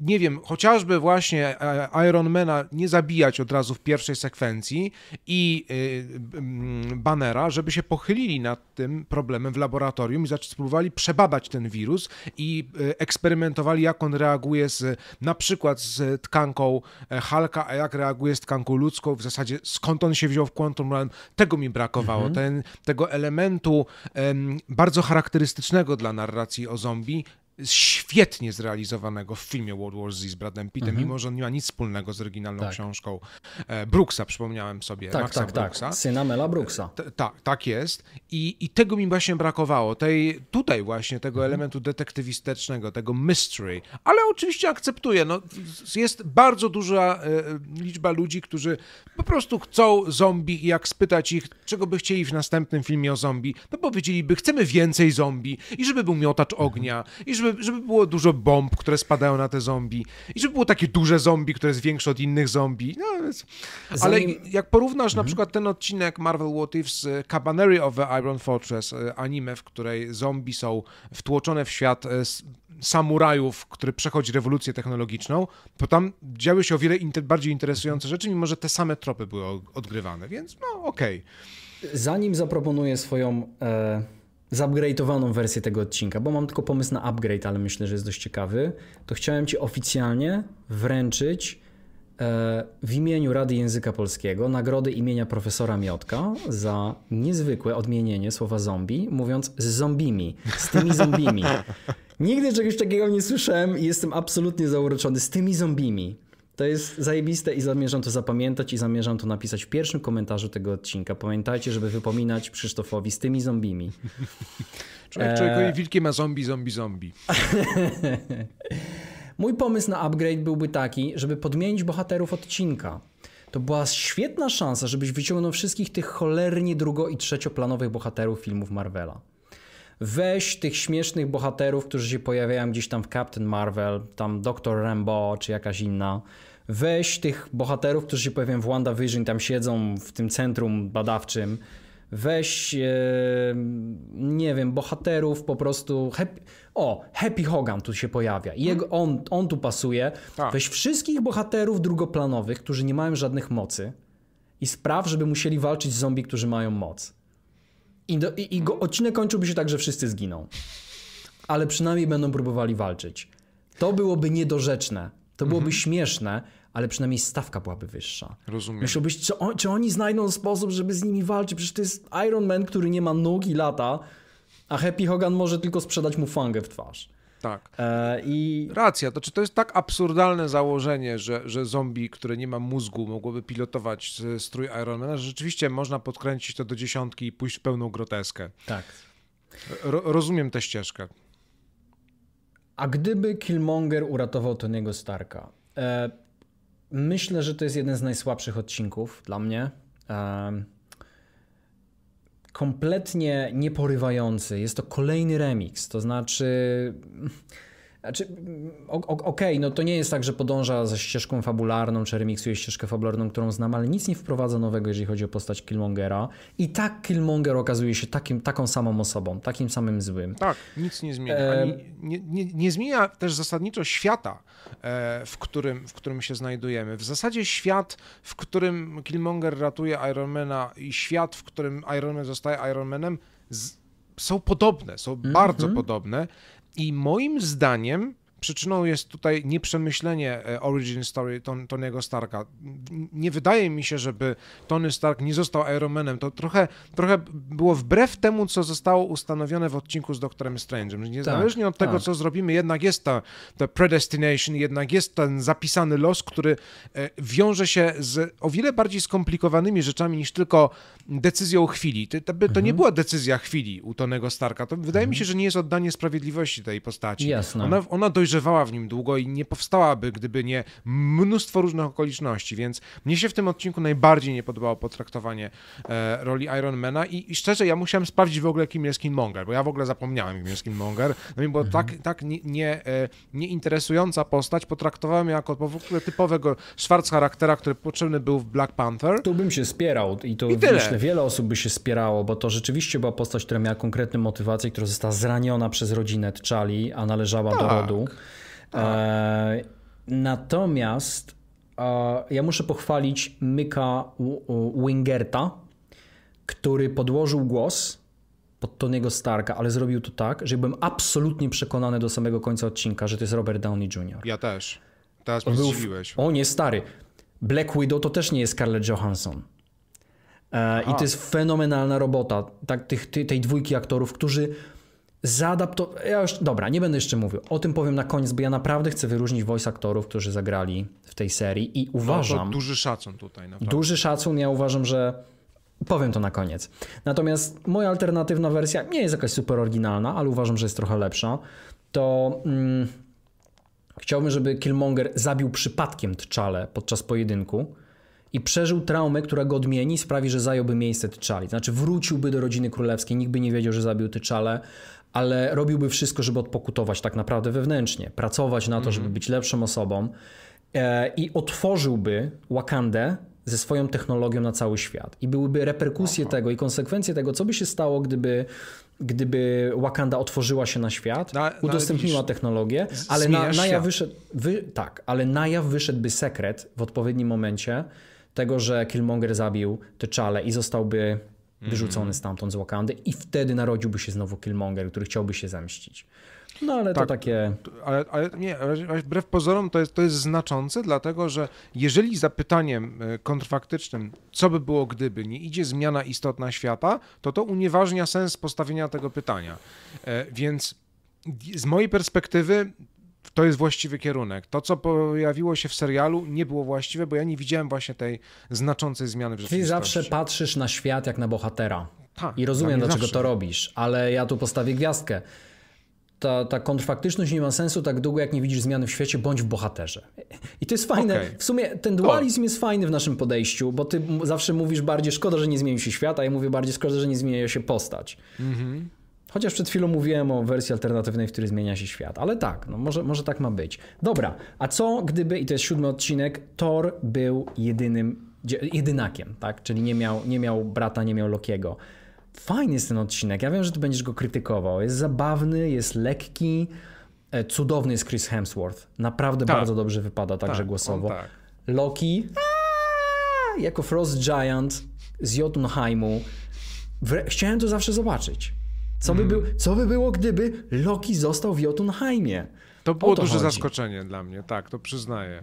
nie wiem, chociażby właśnie e, Ironmana nie zabijać od razu w pierwszej sekwencji i e, Banera, żeby się pochylili nad tym problemem w laboratorium i spróbowali przebadać ten wirus i e, eksperymentowali, jak on reaguje z, na przykład z tkanką Halka, a jak reaguje z tkanką ludzką, w zasadzie skąd on się wziął w Quantum Realm, tego mi brakowało, mhm. ten, tego elementu bardzo charakterystycznego dla narracji o zombie świetnie zrealizowanego w filmie World War Z z Bradem Pittem, mhm. mimo że on nie ma nic wspólnego z oryginalną tak. książką e, Brooksa, przypomniałem sobie, tak, Maxa tak, tak. Brooksa. Tak, syna Mela Brooksa. Tak, tak jest. I, I tego mi właśnie brakowało, tej, tutaj właśnie tego mhm. elementu detektywistycznego, tego mystery, ale oczywiście akceptuję, no, jest bardzo duża e, liczba ludzi, którzy po prostu chcą zombie i jak spytać ich, czego by chcieli w następnym filmie o zombie, to no powiedzieliby, chcemy więcej zombie i żeby był miotacz mhm. ognia i żeby żeby, żeby było dużo bomb, które spadają na te zombie i żeby było takie duże zombie, które jest większe od innych zombie. No, więc... Ale jak porównasz na mhm. przykład ten odcinek Marvel What If z of the Iron Fortress, e, anime, w której zombie są wtłoczone w świat e, samurajów, który przechodzi rewolucję technologiczną, to tam działy się o wiele inter bardziej interesujące rzeczy, mimo że te same tropy były odgrywane, więc no okej. Okay. Zanim zaproponuję swoją... E zupgrade'owaną wersję tego odcinka, bo mam tylko pomysł na upgrade, ale myślę, że jest dość ciekawy, to chciałem Ci oficjalnie wręczyć e, w imieniu Rady Języka Polskiego nagrody imienia profesora Miotka za niezwykłe odmienienie słowa zombie, mówiąc z zombimi, z tymi zombimi. Nigdy czegoś takiego nie słyszałem i jestem absolutnie zauroczony z tymi zombimi. To jest zajebiste i zamierzam to zapamiętać i zamierzam to napisać w pierwszym komentarzu tego odcinka. Pamiętajcie, żeby wypominać Krzysztofowi z tymi zombimi. Człowiek człowiek e... wilkiem, a zombie, zombie, zombie. Mój pomysł na upgrade byłby taki, żeby podmienić bohaterów odcinka. To była świetna szansa, żebyś wyciągnął wszystkich tych cholernie drugo- i trzecioplanowych bohaterów filmów Marvela weź tych śmiesznych bohaterów, którzy się pojawiają gdzieś tam w Captain Marvel, tam Dr. Rambo czy jakaś inna weź tych bohaterów, którzy się pojawiają w WandaVision, tam siedzą w tym centrum badawczym, weź, e, nie wiem, bohaterów po prostu. Happy, o, Happy Hogan tu się pojawia. Jego, on, on tu pasuje. A. Tak. Weź wszystkich bohaterów drugoplanowych, którzy nie mają żadnych mocy i spraw, żeby musieli walczyć z zombie, którzy mają moc. I, do, i, i go, odcinek kończyłby się tak, że wszyscy zginą. Ale przynajmniej będą próbowali walczyć. To byłoby niedorzeczne. To byłoby mhm. śmieszne, ale przynajmniej stawka byłaby wyższa. Rozumiem. Myślałbyś, czy, on, czy oni znajdą sposób, żeby z nimi walczyć? Przecież to jest Iron Man, który nie ma nóg i lata, a Happy Hogan może tylko sprzedać mu fangę w twarz. Tak. E, i... Racja, to, czy to jest tak absurdalne założenie, że, że zombie, które nie ma mózgu, mogłoby pilotować strój Iron Man, że rzeczywiście można podkręcić to do dziesiątki i pójść w pełną groteskę. Tak. rozumiem tę ścieżkę. A gdyby Killmonger uratował Tony'ego Starka? E, Myślę, że to jest jeden z najsłabszych odcinków dla mnie. Kompletnie nieporywający. Jest to kolejny remix, to znaczy znaczy, okej, okay, no to nie jest tak, że podąża za ścieżką fabularną, czy remiksuje ścieżkę fabularną, którą znam, ale nic nie wprowadza nowego, jeżeli chodzi o postać Killmongera. I tak Killmonger okazuje się takim, taką samą osobą, takim samym złym. Tak, nic nie zmienia. E... Nie, nie, nie, zmienia też zasadniczo świata, e, w którym, w którym się znajdujemy. W zasadzie świat, w którym Killmonger ratuje Ironmana i świat, w którym Ironman zostaje Ironmanem, z... są podobne, są mm -hmm. bardzo podobne i moim zdaniem przyczyną jest tutaj nieprzemyślenie e, origin story Ton, Tony'ego Starka. Nie wydaje mi się, żeby Tony Stark nie został Iron To trochę, trochę było wbrew temu, co zostało ustanowione w odcinku z Doktorem Strange'em. Niezależnie tak, od tego, tak. co zrobimy, jednak jest ta, ta predestination, jednak jest ten zapisany los, który e, wiąże się z o wiele bardziej skomplikowanymi rzeczami niż tylko decyzją chwili. To, to mhm. nie była decyzja chwili u Tonego Starka. To wydaje mhm. mi się, że nie jest oddanie sprawiedliwości tej postaci. Jasne. Ona, ona dość dojrzewała w nim długo i nie powstałaby, gdyby nie mnóstwo różnych okoliczności, więc mnie się w tym odcinku najbardziej nie podobało potraktowanie e, roli Ironmana i, i szczerze, ja musiałem sprawdzić w ogóle, kim jest Killmonger, bo ja w ogóle zapomniałem, kim jest Killmonger. No i mhm. tak, tak nie, nie, e, nieinteresująca postać, potraktowałem jako w ogóle typowego Schwarz charaktera, który potrzebny był w Black Panther. Tu bym się spierał i to I myślę, wiele osób by się spierało, bo to rzeczywiście była postać, która miała konkretne motywacje, która została zraniona przez rodzinę T'Challi, a należała tak. do rodu. Tak. E, natomiast e, ja muszę pochwalić Myka Wingerta, który podłożył głos pod Tony'ego Starka, ale zrobił to tak, że byłem absolutnie przekonany do samego końca odcinka, że to jest Robert Downey Jr. Ja też. Teraz mnie był... O nie, stary. Black Widow to też nie jest Scarlett Johansson. E, I to jest fenomenalna robota tak, tych, tej dwójki aktorów, którzy zaadaptować. Ja już, dobra, nie będę jeszcze mówił. O tym powiem na koniec, bo ja naprawdę chcę wyróżnić voice aktorów, którzy zagrali w tej serii i no uważam. No duży szacun tutaj. Naprawdę. Duży szacun, ja uważam, że. Powiem to na koniec. Natomiast moja alternatywna wersja nie jest jakaś super oryginalna, ale uważam, że jest trochę lepsza. To mm, chciałbym, żeby Killmonger zabił przypadkiem T'Challę podczas pojedynku i przeżył traumę, która go odmieni, sprawi, że zająłby miejsce T'Challi. Znaczy wróciłby do rodziny królewskiej, nikt by nie wiedział, że zabił T'Challę, ale robiłby wszystko, żeby odpokutować tak naprawdę wewnętrznie, pracować na to, mm -hmm. żeby mhm. być lepszą osobą e, i otworzyłby Wakandę ze swoją technologią na cały świat. I byłyby reperkusje Aha. tego i konsekwencje tego, co by się stało, gdyby, gdyby Wakanda otworzyła się na świat, na, no, udostępniła na, technologię, ale na, na jaw wyszedł, wy, tak, ale na jaw wyszedłby sekret w odpowiednim momencie tego, że Killmonger zabił czale i zostałby wyrzucony mhm. stamtąd z Wakandy i wtedy narodziłby się znowu Killmonger, który chciałby się zemścić. No ale tak, to takie... Ale, ale nie, wbrew pozorom to jest, to jest znaczące, dlatego że jeżeli za pytaniem e, kontrfaktycznym, co by było gdyby, nie idzie zmiana istotna świata, to to unieważnia sens postawienia tego pytania. E, więc z mojej perspektywy to jest właściwy kierunek. To, co pojawiło się w serialu, nie było właściwe, bo ja nie widziałem właśnie tej znaczącej zmiany w rzeczywistości. Ty zawsze patrzysz na świat jak na bohatera. Ha, tak, I rozumiem, dlaczego zawsze. to robisz, ale ja tu postawię gwiazdkę. Ta, ta kontrfaktyczność nie ma sensu tak długo, jak nie widzisz zmiany w świecie, bądź w bohaterze. I to jest fajne. Okay. W sumie ten dualizm o. jest fajny w naszym podejściu, bo ty zawsze mówisz bardziej szkoda, że nie zmienił się świat, a ja mówię bardziej szkoda, że nie zmienia się postać. Mhm. Chociaż przed chwilą mówiłem o wersji alternatywnej, w której zmienia się świat, ale tak, no może, może tak ma być. Dobra, a co gdyby, i to jest siódmy odcinek, Thor był jedynym, jedynakiem, tak? Czyli nie miał, nie miał brata, nie miał Lokiego. Fajny jest ten odcinek, ja wiem, że ty będziesz go krytykował. Jest zabawny, jest lekki, e, cudowny jest Chris Hemsworth. Naprawdę tak. bardzo dobrze wypada także tak, głosowo. Tak. Loki, aaa, jako Frost Giant z Jotunheimu. Chciałem to zawsze zobaczyć. Co by, mhm. był, co by było, gdyby Loki został w Jotunheimie? To było to duże chodzi. zaskoczenie dla mnie, tak, to przyznaję.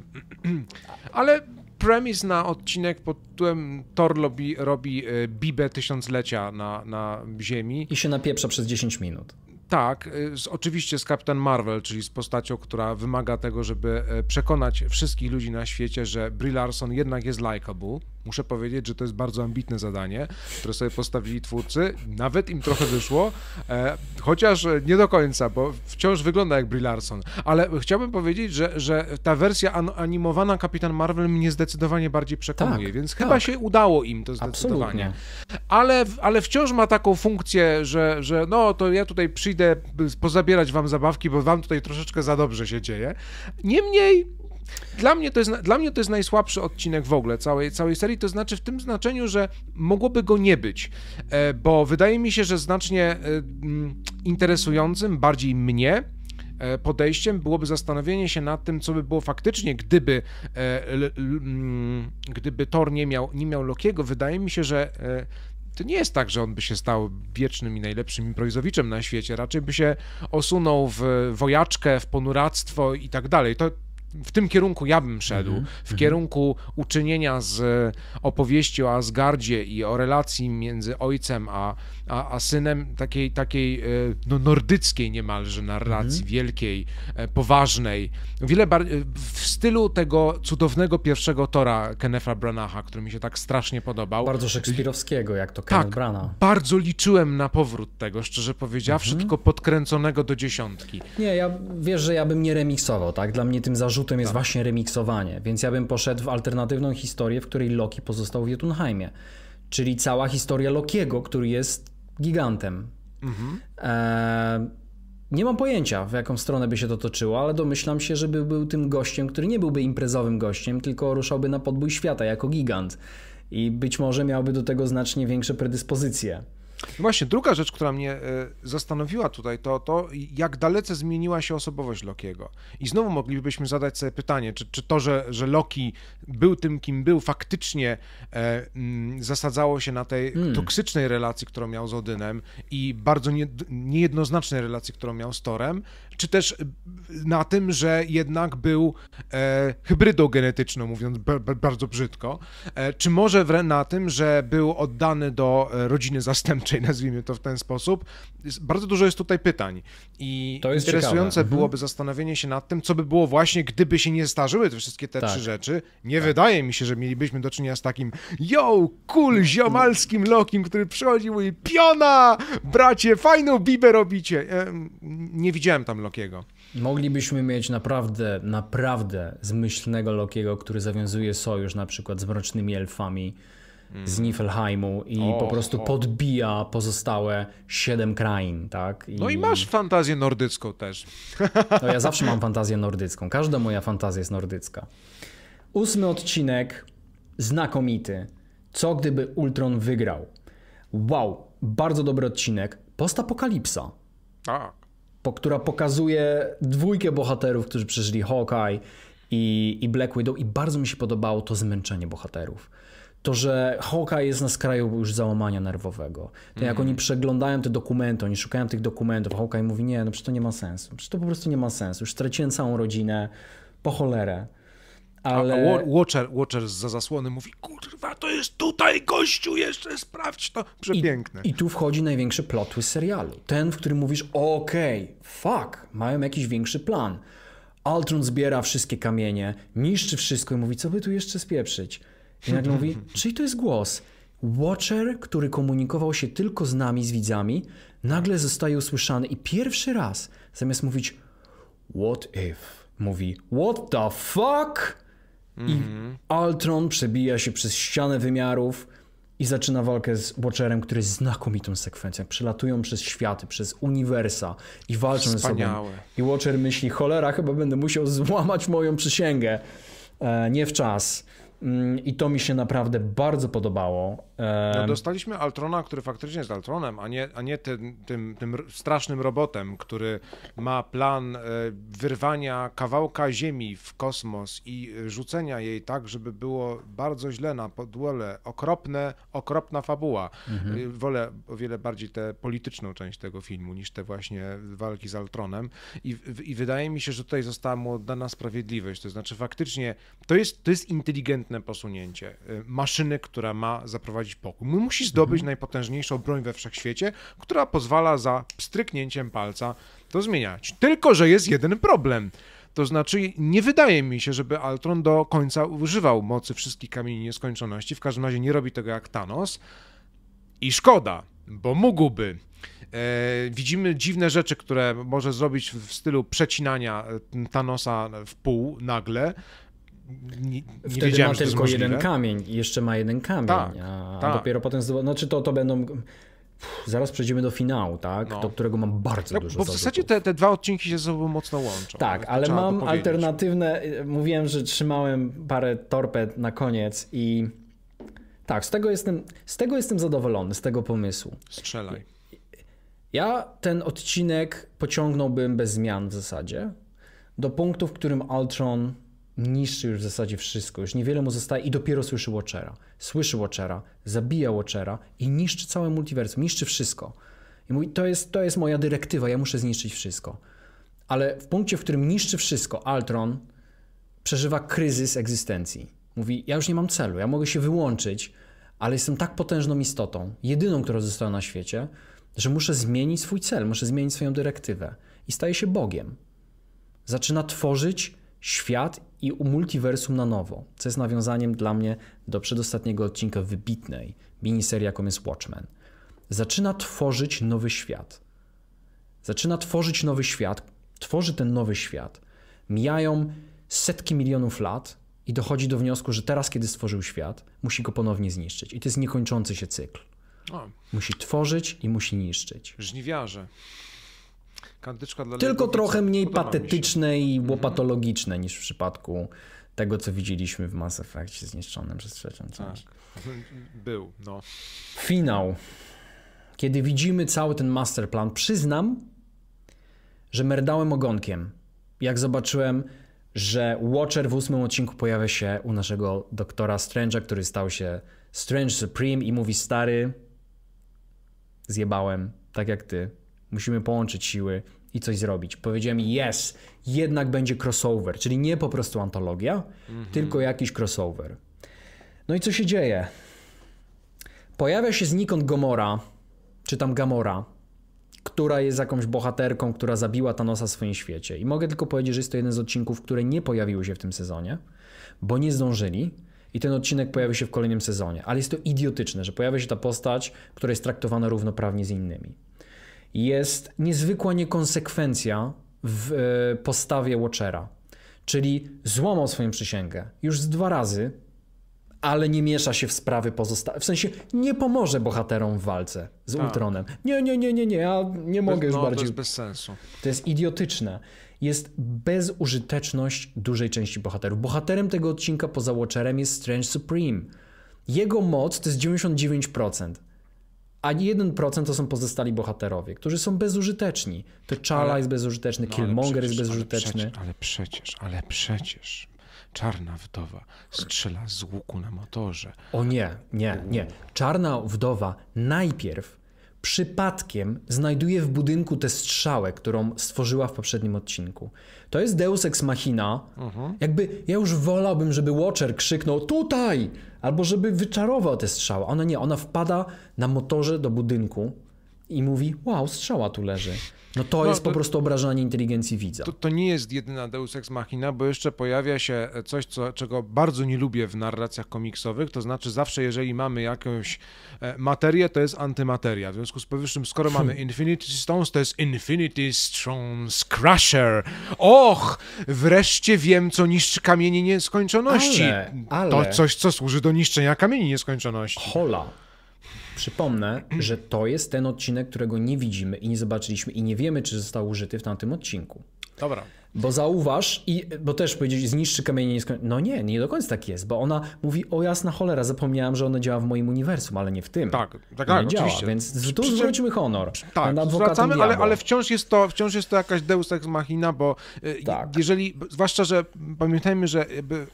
Ale premis na odcinek pod tytułem Thor robi, robi e, bibę tysiąclecia na, na ziemi. I się napieprza przez 10 minut. Tak, e, z, oczywiście z Captain Marvel, czyli z postacią, która wymaga tego, żeby e, przekonać wszystkich ludzi na świecie, że Brie Larson jednak jest likable. Muszę powiedzieć, że to jest bardzo ambitne zadanie, które sobie postawili twórcy. Nawet im trochę wyszło, e, chociaż nie do końca, bo wciąż wygląda jak Brie Larson. Ale chciałbym powiedzieć, że, że ta wersja an animowana Kapitan Marvel mnie zdecydowanie bardziej przekonuje, tak, więc tak. chyba się udało im to zdecydowanie. Ale, ale wciąż ma taką funkcję, że, że no to ja tutaj przyjdę y, pozabierać wam zabawki, bo wam tutaj troszeczkę za dobrze się dzieje. Niemniej dla mnie to jest, dla mnie to jest najsłabszy odcinek w ogóle całej, całej serii, to znaczy w tym znaczeniu, że mogłoby go nie być, e, bo wydaje mi się, że znacznie e, mm, interesującym, bardziej mnie, e, podejściem byłoby zastanowienie się nad tym, co by było faktycznie, gdyby, mm, gdyby Thor nie miał, nie miał Lokiego. Wydaje mi się, że to nie jest tak, że on by się stał wiecznym i najlepszym improwizowiczem na świecie. Raczej by się osunął w wojaczkę, w ponuractwo i tak dalej. To, w tym kierunku ja bym szedł, mm -hmm. w mhm. kierunku uczynienia z e, opowieści o Asgardzie i o relacji między ojcem a a, a synem takiej, takiej e, no, nordyckiej niemalże narracji, mhm. wielkiej, e, poważnej. Wiele e, w stylu tego cudownego pierwszego tora Kenefa Branaha, który mi się tak strasznie podobał. Bardzo szekspirowskiego, jak to Kenneth tak, Branagh. bardzo liczyłem na powrót tego, szczerze powiedziawszy, mhm. tylko podkręconego do dziesiątki. Nie, ja wiesz, że ja bym nie remiksował, tak? Dla mnie tym zarzutem jest tak. właśnie remiksowanie, więc ja bym poszedł w alternatywną historię, w której Loki pozostał w Jotunheimie. Czyli cała historia Lokiego, który jest gigantem. Mhm. E, nie mam pojęcia, w jaką stronę by się to toczyło, ale domyślam się, żeby był tym gościem, który nie byłby imprezowym gościem, tylko ruszałby na podbój świata jako gigant. I być może miałby do tego znacznie większe predyspozycje. No właśnie, druga rzecz, która mnie e, zastanowiła tutaj, to to, jak dalece zmieniła się osobowość Lokiego. I znowu moglibyśmy zadać sobie pytanie, czy, czy to, że, że Loki był tym, kim był, faktycznie e, m, mm, zasadzało się na tej hmm. toksycznej relacji, którą miał z Odynem i bardzo nie, niejednoznacznej relacji, którą miał z Torem, czy też y, na tym, że jednak był e, hybrydą genetyczną, mówiąc bardzo brzydko, e, czy może na tym, że był oddany do e, rodziny zastępczej, nazwijmy to w ten sposób. Bardzo dużo jest tutaj pytań i interesujące ciekawe. Mhm. byłoby zastanowienie się nad tym, co by było właśnie, gdyby się nie starzyły te wszystkie te tak. trzy rzeczy. Nie tak. wydaje mi się, że mielibyśmy do czynienia z takim yo, cool, no, ziomalskim no. lokim, który przychodził i piona, bracie, fajną bibę robicie. E, nie widziałem tam loka. Lokiego. Moglibyśmy mieć naprawdę, naprawdę zmyślnego Lokiego, który zawiązuje sojusz na przykład z mrocznymi elfami mm. z Niflheimu i po prostu podbija pozostałe siedem krain, tak? I... No i masz fantazję nordycką też. No ja zawsze mam fantazję nordycką. Każda moja fantazja jest nordycka. Ósmy odcinek, znakomity. Co gdyby Ultron wygrał? Wow, bardzo dobry odcinek. Postapokalipsa. A po, która pokazuje dwójkę bohaterów, którzy przeżyli Hawkeye i, i Black Widow i bardzo mi się podobało to zmęczenie bohaterów to, że Hawkeye jest na skraju już załamania nerwowego. To jak mm. oni mhm. przeglądają te dokumenty, oni szukają tych dokumentów, Hawkeye mówi, nie, no przecież to nie ma sensu, przecież to po prostu nie ma sensu, już straciłem całą rodzinę, po cholerę. Ale... A Watcher, Watcher za zasłony mówi, kurwa, to jest tutaj, gościu, jeszcze sprawdź to. Przepiękne. I, i tu wchodzi największy plot twist serialu. Ten, w którym mówisz, okej, okay, fuck, mają jakiś większy plan. Altron zbiera wszystkie kamienie, niszczy wszystko i mówi, co by tu jeszcze spieprzyć? I nagle mówi, czyli to jest głos. Watcher, który komunikował się tylko z nami, z widzami, nagle zostaje usłyszany i pierwszy raz, zamiast mówić what if, mówi what the fuck? Mm -hmm. I Altron mhm. przebija się przez ścianę wymiarów i zaczyna walkę z Watcherem, który jest znakomitą sekwencją. Przelatują przez światy, przez uniwersa i walczą Wspaniałe. ze sobą. I Watcher myśli, cholera, chyba będę musiał złamać moją przysięgę. E, nie w czas. Mm, I to mi się naprawdę bardzo podobało. No, dostaliśmy Altrona, który faktycznie jest Altronem, a nie, a nie tym, tym, tym strasznym robotem, który ma plan e, wyrwania kawałka ziemi w kosmos i rzucenia jej tak, żeby było bardzo źle na podłole. Okropne, okropna fabuła. Mhm. E, wolę o wiele bardziej tę polityczną część tego filmu niż te właśnie walki z Altronem. I, I wydaje mi się, że tutaj została mu oddana sprawiedliwość. To znaczy faktycznie to jest, to jest inteligentne posunięcie y, maszyny, która ma zaprowadzić pokój. Musi zdobyć mhm. najpotężniejszą broń we wszechświecie, która pozwala za stryknięciem palca to zmieniać. Tylko, że jest jeden problem. To znaczy, nie wydaje mi się, żeby Altron do końca używał mocy wszystkich kamieni nieskończoności. W każdym razie nie robi tego jak Thanos. I szkoda, bo mógłby. E, widzimy dziwne rzeczy, które może zrobić w stylu przecinania e, Thanosa w pół nagle nie, nie Wtedy ma tylko jeden kamień i jeszcze ma jeden kamień, tak, a, tak. dopiero potem, znaczy to, to będą... zaraz przejdziemy do finału, tak? No. Do którego mam bardzo no, dużo. Bo w zasadzie te, te, dwa odcinki się ze sobą mocno łączą. Tak, ale mam alternatywne. Y, mówiłem, że trzymałem parę torped na koniec i tak, z tego jestem, z tego jestem zadowolony, z tego pomysłu. Strzelaj. Ja ten odcinek pociągnąłbym bez zmian w zasadzie. Do punktu, w którym Altron niszczy już w zasadzie wszystko, już niewiele mu zostaje i dopiero słyszy Watchera. Słyszy Watchera, zabija Watchera i niszczy całe multiversum, niszczy wszystko. I mówi, to jest, to jest moja dyrektywa, ja muszę zniszczyć wszystko. Ale w punkcie, w którym niszczy wszystko, Altron przeżywa kryzys egzystencji. Mówi, ja już nie mam celu, ja mogę się wyłączyć, ale jestem tak potężną istotą, jedyną, która została na świecie, że muszę zmienić swój cel, muszę zmienić swoją dyrektywę. I staje się Bogiem. Zaczyna tworzyć świat i multiversum na nowo, co jest nawiązaniem dla mnie do przedostatniego odcinka wybitnej miniserii, jaką jest Watchmen. Zaczyna tworzyć nowy świat. Zaczyna tworzyć nowy świat, tworzy ten nowy świat. Mijają setki milionów lat i dochodzi do wniosku, że teraz, kiedy stworzył świat, musi go ponownie zniszczyć. I to jest niekończący się cykl. O. Musi tworzyć i musi niszczyć. Żniwiarze kantyczka dla Tylko trochę mniej patetyczne i mhm. łopatologiczne niż w przypadku tego, co widzieliśmy w Mass Effect zniszczonym przez trzecią tak. część. Tak. Był, no. Finał. Kiedy widzimy cały ten masterplan, przyznam, że merdałem ogonkiem, jak zobaczyłem, że Watcher w ósmym odcinku pojawia się u naszego doktora Strange'a, który stał się Strange Supreme i mówi stary, zjebałem, tak jak ty. Musimy połączyć siły i coś zrobić. Powiedziałem, yes, jednak będzie crossover, czyli nie po prostu antologia, mm -hmm. tylko jakiś crossover. No i co się dzieje? Pojawia się znikąd Gomora, czy tam Gamora, która jest jakąś bohaterką, która zabiła Thanosa w swoim świecie. I mogę tylko powiedzieć, że jest to jeden z odcinków, które nie pojawiły się w tym sezonie, bo nie zdążyli. I ten odcinek pojawi się w kolejnym sezonie. Ale jest to idiotyczne, że pojawia się ta postać, która jest traktowana równoprawnie z innymi jest niezwykła niekonsekwencja w e, postawie Watchera. Czyli złamał swoją przysięgę już z dwa razy, ale nie miesza się w sprawy pozostałe. W sensie nie pomoże bohaterom w walce z tak. Ultronem. Nie, nie, nie, nie, nie, ja nie mogę bez, już no, bardziej. To jest bez sensu. To jest idiotyczne. Jest bezużyteczność dużej części bohaterów. Bohaterem tego odcinka poza Watcherem jest Strange Supreme. Jego moc to jest 99% a 1% to są pozostali bohaterowie, którzy są bezużyteczni. To Czala jest bezużyteczny, no, Killmonger przecież, jest bezużyteczny. Ale przecież, ale przecież, Czarna wdowa strzela z łuku na motorze. O nie, nie, nie. Czarna wdowa najpierw przypadkiem znajduje w budynku tę strzałę, którą stworzyła w poprzednim odcinku. To jest Deus Ex Machina. Uh mhm. -huh. Jakby ja już wolałbym, żeby Watcher krzyknął tutaj, albo żeby wyczarował te strzały. Ona nie, ona wpada na motorze do budynku, i mówi, wow, strzała tu leży. No to no, jest po to, prostu obrażanie inteligencji widza. To, to, nie jest jedyna Deus Ex Machina, bo jeszcze pojawia się coś, co, czego bardzo nie lubię w narracjach komiksowych, to znaczy zawsze jeżeli mamy jakąś e, materię, to jest antymateria. W związku z powyższym, skoro hmm. mamy Infinity Stones, to jest Infinity Stones Crusher. Och, wreszcie wiem, co niszczy kamienie nieskończoności. Ale, ale... To coś, co służy do niszczenia kamieni nieskończoności. Hola. Przypomnę, że to jest ten odcinek, którego nie widzimy i nie zobaczyliśmy i nie wiemy, czy został użyty w tamtym odcinku. Dobra. Bo zauważ, i, bo też powiedzieć, zniszczy kamienie nieskończone. No nie, nie do końca tak jest, bo ona mówi, o jasna cholera, zapomniałam, że ona działa w moim uniwersum, ale nie w tym. Tak, tak, tak, działa, oczywiście. Więc tu zwróćmy honor. Tak, zwracamy, ale, ale wciąż, jest to, wciąż jest to jakaś deus ex machina, bo y, tak. jeżeli, zwłaszcza, że pamiętajmy, że mm,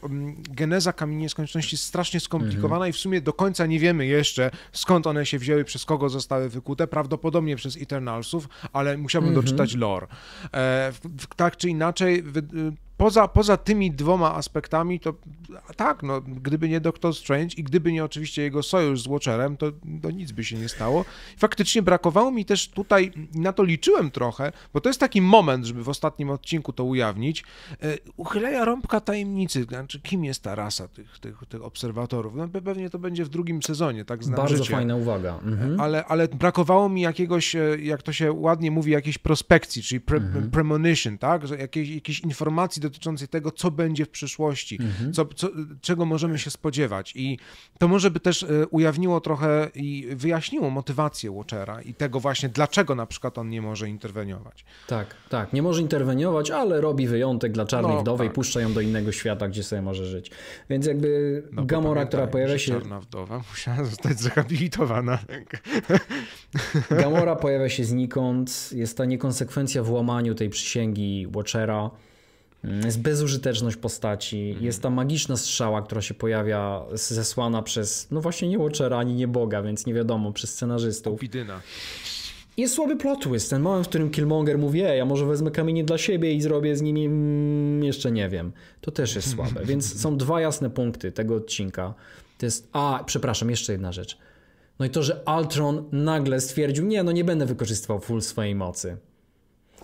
geneza kamieni nieskończoności jest strasznie skomplikowana mhm. i w sumie do końca nie wiemy jeszcze, skąd one się wzięły, przez kogo zostały wykute, prawdopodobnie przez Eternalsów, ale musiałbym mhm. doczytać lore. E, tak czy inaczej, inaczej y, poza, poza tymi dwoma aspektami, to tak, no, gdyby nie Doctor Strange i gdyby nie oczywiście jego sojusz z Watcherem, to, to nic by się nie stało. Faktycznie brakowało mi też tutaj, na to liczyłem trochę, bo to jest taki moment, żeby w ostatnim odcinku to ujawnić, e, uchylenia rąbka tajemnicy, znaczy kim jest ta rasa tych, tych, tych obserwatorów. No, pewnie to będzie w drugim sezonie, tak znam Bardzo życie. fajna uwaga. Mhm. E, ale, ale brakowało mi jakiegoś, e, jak to się ładnie mówi, jakiejś prospekcji, czyli pre, mhm. premonition, tak? Jakiejś, jakiejś informacji dotyczącej tego, co będzie w przyszłości, mhm. co, co, czego możemy się spodziewać. I to może by też e, ujawniło trochę i wyjaśniło motywację Watchera i tego właśnie, dlaczego na przykład on nie może interweniować. Tak, tak, nie może interweniować, ale robi wyjątek dla Czarnej no, Wdowej, tak. puszcza ją do innego świata, gdzie sobie może żyć. Więc jakby no, Gamora, która pojawia się... Czarna Wdowa musiała zostać zrehabilitowana. Gamora pojawia się znikąd, jest ta niekonsekwencja w łamaniu tej przysięgi Watchera. Mm, jest bezużyteczność postaci, mhm. jest ta magiczna strzała, która się pojawia zesłana przez, no właśnie nie Watchera ani nie Boga, więc nie wiadomo, przez scenarzystów. Opidyna. Jest słaby plot twist, ten moment, w którym Killmonger mówi, Ej, ja może wezmę kamienie dla siebie i zrobię z nimi, mm, jeszcze nie wiem. To też jest słabe, więc są dwa jasne punkty tego odcinka. To jest, a przepraszam, jeszcze jedna rzecz. No i to, że Altron nagle stwierdził, nie, no nie będę wykorzystywał full swojej mocy.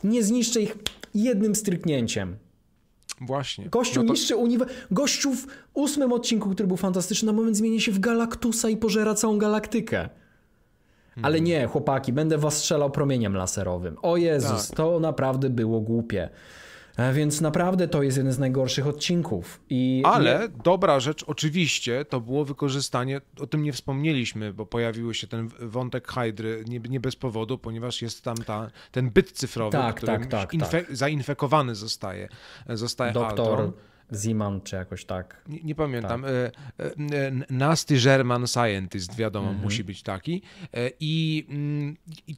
Nie zniszczę ich jednym stryknięciem. Właśnie. Gościu no to... niszczy uniwersum. Gościu w ósmym odcinku, który był fantastyczny, na moment zmieni się w Galaktusa i pożera całą galaktykę. Ale mhm. nie, chłopaki, będę was strzelał promieniem laserowym. O Jezus, tak. to naprawdę było głupie. E, więc naprawdę to jest jeden z najgorszych odcinków. I Ale dobra rzecz, oczywiście, to było wykorzystanie, o tym nie wspomnieliśmy, bo pojawił się ten wątek Hydry nie, nie bez powodu, ponieważ jest tam ta, ten byt cyfrowy, tak, który tak, tak, tak, zainfekowany zostaje, e, zostaje Doktor. Aldon. Ziman, czy jakoś tak. Nie, nie pamiętam. Tak. E, e, nasty German Scientist, wiadomo, mhm. musi być taki. E, I, mm, I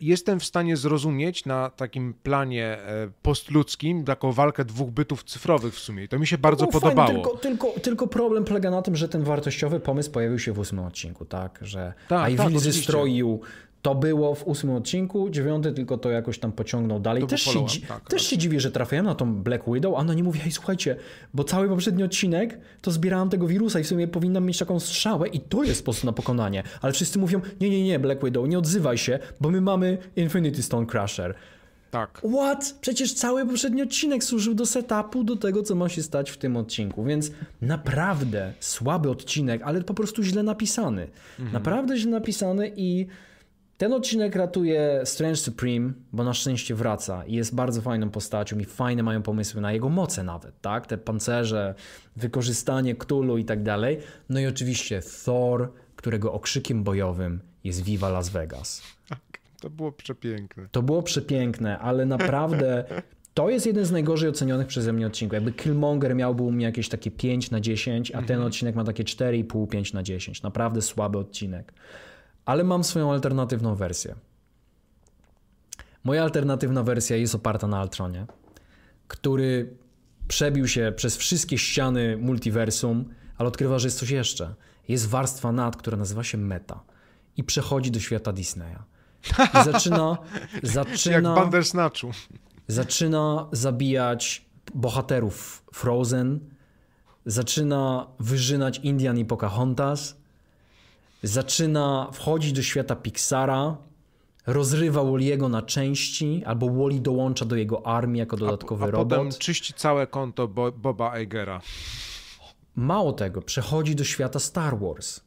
jestem w stanie zrozumieć na takim planie postludzkim taką walkę dwóch bytów cyfrowych w sumie. I to mi się no bardzo podobało. Fajnie, tylko, tylko, tylko, problem polega na tym, że ten wartościowy pomysł pojawił się w ósmym odcinku, tak? Że tak, Ivil tak, zestroił to było w ósmym odcinku, dziewiąty tylko to jakoś tam pociągnął dalej. Też, się, tak, też tak. się dziwię, że trafiłem na tą Black Widow, a ona no nie mówi, hej słuchajcie, bo cały poprzedni odcinek to zbierałam tego wirusa i w sumie powinnam mieć taką strzałę i to jest sposób na pokonanie. Ale wszyscy mówią, nie, nie, nie, Black Widow, nie odzywaj się, bo my mamy Infinity Stone Crusher. Tak. What? Przecież cały poprzedni odcinek służył do setupu, do tego, co ma się stać w tym odcinku. Więc naprawdę słaby odcinek, ale po prostu źle napisany. Mhm. Naprawdę źle napisany i ten odcinek ratuje Strange Supreme, bo na szczęście wraca i jest bardzo fajną postacią i fajne mają pomysły na jego moce nawet, tak? Te pancerze, wykorzystanie Cthulhu i tak dalej. No i oczywiście Thor, którego okrzykiem bojowym jest Viva Las Vegas. Tak, to było przepiękne. To było przepiękne, ale naprawdę to jest jeden z najgorzej ocenionych przeze mnie odcinków. Jakby Killmonger miał był mnie jakieś takie 5 na 10, a ten mhm. odcinek ma takie 4,5-5 na 10. Naprawdę słaby odcinek ale mam swoją alternatywną wersję. Moja alternatywna wersja jest oparta na Altronie, który przebił się przez wszystkie ściany multiversum, ale odkrywa, że jest coś jeszcze. Jest warstwa nad, która nazywa się Meta i przechodzi do świata Disneya. I zaczyna, zaczyna, Jak Bandersnatchu. Zaczyna zabijać bohaterów Frozen, zaczyna wyżynać Indian i Pocahontas, zaczyna wchodzić do świata Pixara, rozrywa Wally'ego na części, albo Wally dołącza do jego armii jako dodatkowy a, a robot. A potem czyści całe konto Bo Boba Eigera. Mało tego, przechodzi do świata Star Wars.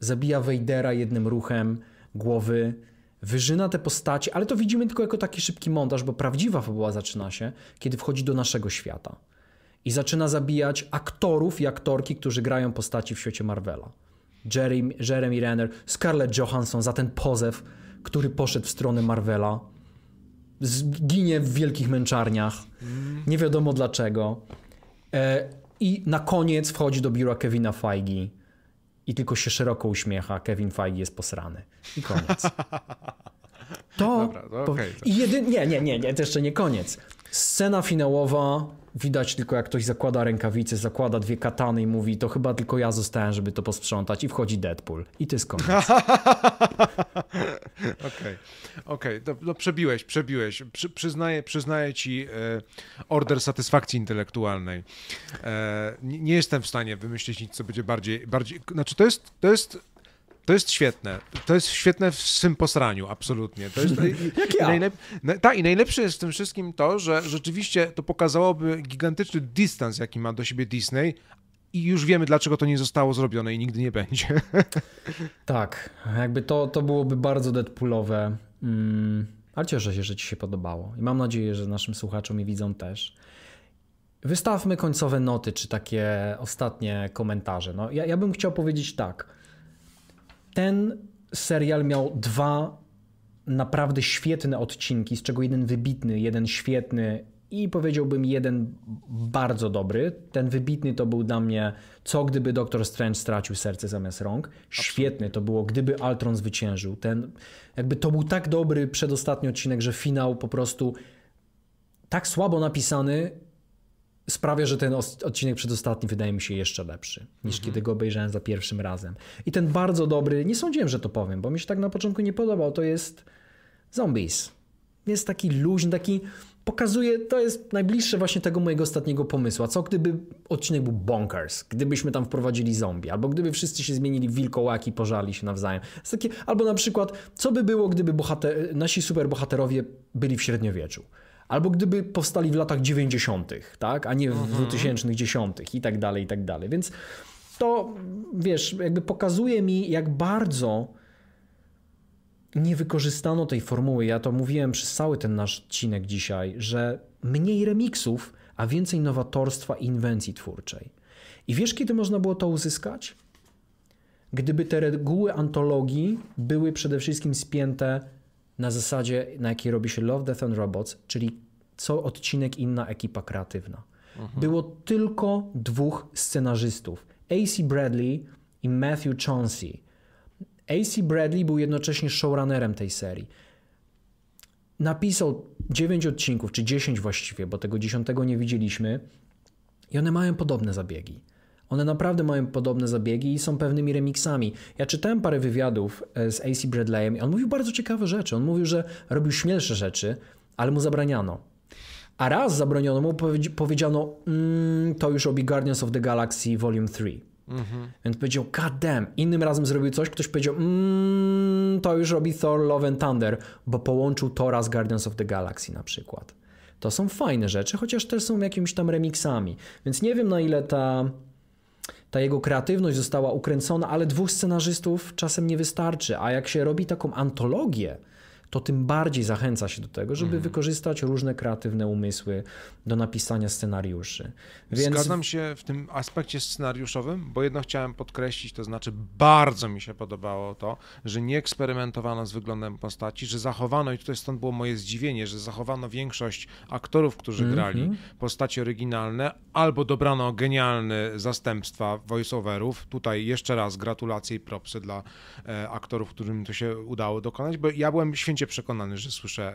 Zabija Vadera jednym ruchem głowy, wyżyna te postacie, ale to widzimy tylko jako taki szybki montaż, bo prawdziwa fabuła zaczyna się, kiedy wchodzi do naszego świata. I zaczyna zabijać aktorów i aktorki, którzy grają postaci w świecie Marvela. Jeremy, Jeremy Renner, Scarlett Johansson za ten pozew, który poszedł w stronę Marvela. Zginie w wielkich męczarniach. Nie wiadomo dlaczego. E, I na koniec wchodzi do biura Kevina Feige i tylko się szeroko uśmiecha. Kevin Feige jest posrany. I koniec. To. Dobra, to okay, to... I jedy... Nie, nie, nie, nie, to jeszcze nie koniec. Scena finałowa Widać tylko jak ktoś zakłada rękawice, zakłada dwie katany i mówi to chyba tylko ja zostałem, żeby to posprzątać i wchodzi Deadpool. I ty skąd? Okej, okej, okay. okay. No, no, przebiłeś, przebiłeś. Przy, przyznaję, przyznaję ci e, order satysfakcji intelektualnej. E, nie, nie, jestem w stanie wymyślić nic, co będzie bardziej, bardziej... Znaczy to jest, to jest to jest świetne. To jest świetne w tym posraniu, absolutnie. To jest, Jak ja. Najlep... Tak, i najlepsze jest w tym wszystkim to, że rzeczywiście to pokazałoby gigantyczny dystans, jaki ma do siebie Disney, i już wiemy, dlaczego to nie zostało zrobione i nigdy nie będzie. Tak, jakby to, to byłoby bardzo Deadpoolowe. Mm, ale cieszę się, że Ci się podobało. I mam nadzieję, że naszym słuchaczom i widzom też. Wystawmy końcowe noty, czy takie ostatnie komentarze. No, ja, ja bym chciał powiedzieć tak. Ten serial miał dwa naprawdę świetne odcinki, z czego jeden wybitny, jeden świetny i powiedziałbym jeden bardzo dobry. Ten wybitny to był dla mnie co gdyby Doktor Strange stracił serce zamiast rąk. Absolutnie. Świetny to było gdyby Altron zwyciężył. Ten jakby to był tak dobry przedostatni odcinek, że finał po prostu tak słabo napisany, sprawia, że ten odcinek przedostatni wydaje mi się jeszcze lepszy niż mhm. kiedy go obejrzałem za pierwszym razem. I ten bardzo dobry, nie sądziłem, że to powiem, bo mi się tak na początku nie podobał, to jest Zombies. Jest taki luźny, taki pokazuje, to jest najbliższe właśnie tego mojego ostatniego pomysłu. A co gdyby odcinek był bonkers? Gdybyśmy tam wprowadzili zombie, albo gdyby wszyscy się zmienili w wilkołaki, pożarli się nawzajem. Takie, albo na przykład, co by było, gdyby bohater, nasi superbohaterowie byli w średniowieczu? Albo gdyby powstali w latach 90., tak? a nie w mhm. 2010 i tak dalej, i tak dalej. Więc to, wiesz, jakby pokazuje mi, jak bardzo nie wykorzystano tej formuły. Ja to mówiłem przez cały ten nasz odcinek dzisiaj, że mniej remiksów, a więcej nowatorstwa i inwencji twórczej. I wiesz, kiedy można było to uzyskać? Gdyby te reguły antologii były przede wszystkim spięte na zasadzie, na jakiej robi się Love, Death and Robots, czyli co odcinek inna ekipa kreatywna. Mhm. Było tylko dwóch scenarzystów. AC Bradley i Matthew Chauncey. AC Bradley był jednocześnie showrunnerem tej serii. Napisał 9 odcinków, czy 10 właściwie, bo tego 10 nie widzieliśmy. I one mają podobne zabiegi. One naprawdę mają podobne zabiegi i są pewnymi remixami. Ja czytałem parę wywiadów e, z AC Bradleyem i on mówił bardzo ciekawe rzeczy. On mówił, że robił śmielsze rzeczy, ale mu zabraniano. A raz zabroniono mu, powiedziano, mmm, to już robi Guardians of the Galaxy Volume 3. Mhm. Więc powiedział, god damn. Innym razem zrobił coś, ktoś powiedział, mmm, to już robi Thor Love and Thunder, bo połączył to z Guardians of the Galaxy na przykład. To są fajne rzeczy, chociaż też są jakimiś tam remixami. Więc nie wiem na ile ta ta jego kreatywność została ukręcona, ale dwóch scenarzystów czasem nie wystarczy. A jak się robi taką antologię, to tym bardziej zachęca się do tego, żeby mm. wykorzystać różne kreatywne umysły do napisania scenariuszy. Więc... Zgadzam się w tym aspekcie scenariuszowym, bo jedno chciałem podkreślić, to znaczy bardzo mi się podobało to, że nie eksperymentowano z wyglądem postaci, że zachowano, i tutaj stąd było moje zdziwienie, że zachowano większość aktorów, którzy mhm. grali mm -hmm. postaci oryginalne, albo dobrano genialne zastępstwa voiceoverów. Tutaj jeszcze raz gratulacje i propsy dla e, aktorów, którym to się udało dokonać, bo ja byłem święcie całkowicie przekonany, że słyszę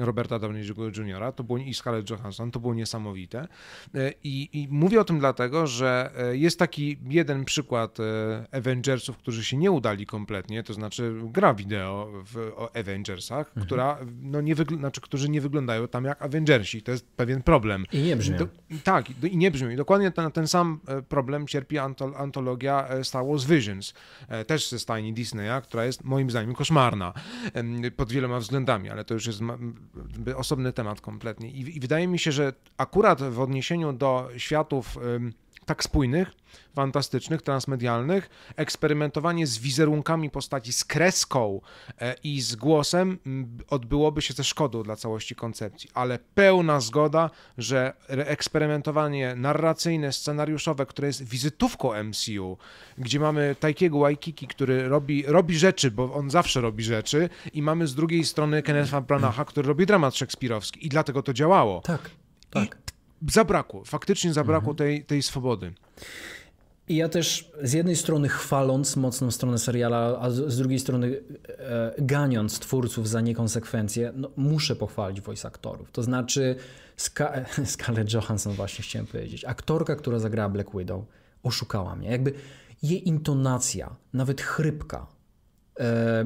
e, Roberta Downey Jr., to było, i Scarlett Johansson, to było niesamowite. E, I, I, mówię o tym dlatego, że e, jest taki jeden przykład Avengersów, którzy się nie udali kompletnie, to znaczy gra wideo w, o Avengersach, mhm. która, no nie wygl- znaczy, którzy nie wyglądają tam jak Avengersi, to jest pewien problem. I nie brzmią. Do, tak, do, i nie brzmią. I dokładnie ten, ten sam problem cierpi antol, antologia Star Wars Visions, też ze stajni Disneya, która jest moim zdaniem koszmarna pod wieloma względami, ale to już jest osobny temat kompletnie. I, i wydaje mi się, że akurat w odniesieniu do światów tak spójnych, fantastycznych, transmedialnych. Eksperymentowanie z wizerunkami postaci, z kreską e, i z głosem odbyłoby się ze szkodą dla całości koncepcji, ale pełna zgoda, że eksperymentowanie narracyjne, scenariuszowe, które jest wizytówką MCU, gdzie mamy Taikiego Waikiki, który robi, robi rzeczy, bo on zawsze robi rzeczy i mamy z drugiej strony Kennetha Branaha, który robi dramat szekspirowski i dlatego to działało. Tak. Tak. I zabrakło, faktycznie zabrakło mhm. tej, tej swobody. I ja też z jednej strony chwaląc mocną stronę seriala, a z drugiej strony e, ganiąc twórców za niekonsekwencje, no, muszę pochwalić voice aktorów. To znaczy Ska Scarlett Johansson właśnie chciałem powiedzieć. Aktorka, która zagrała Black Widow, oszukała mnie. Jakby jej intonacja, nawet chrypka, e,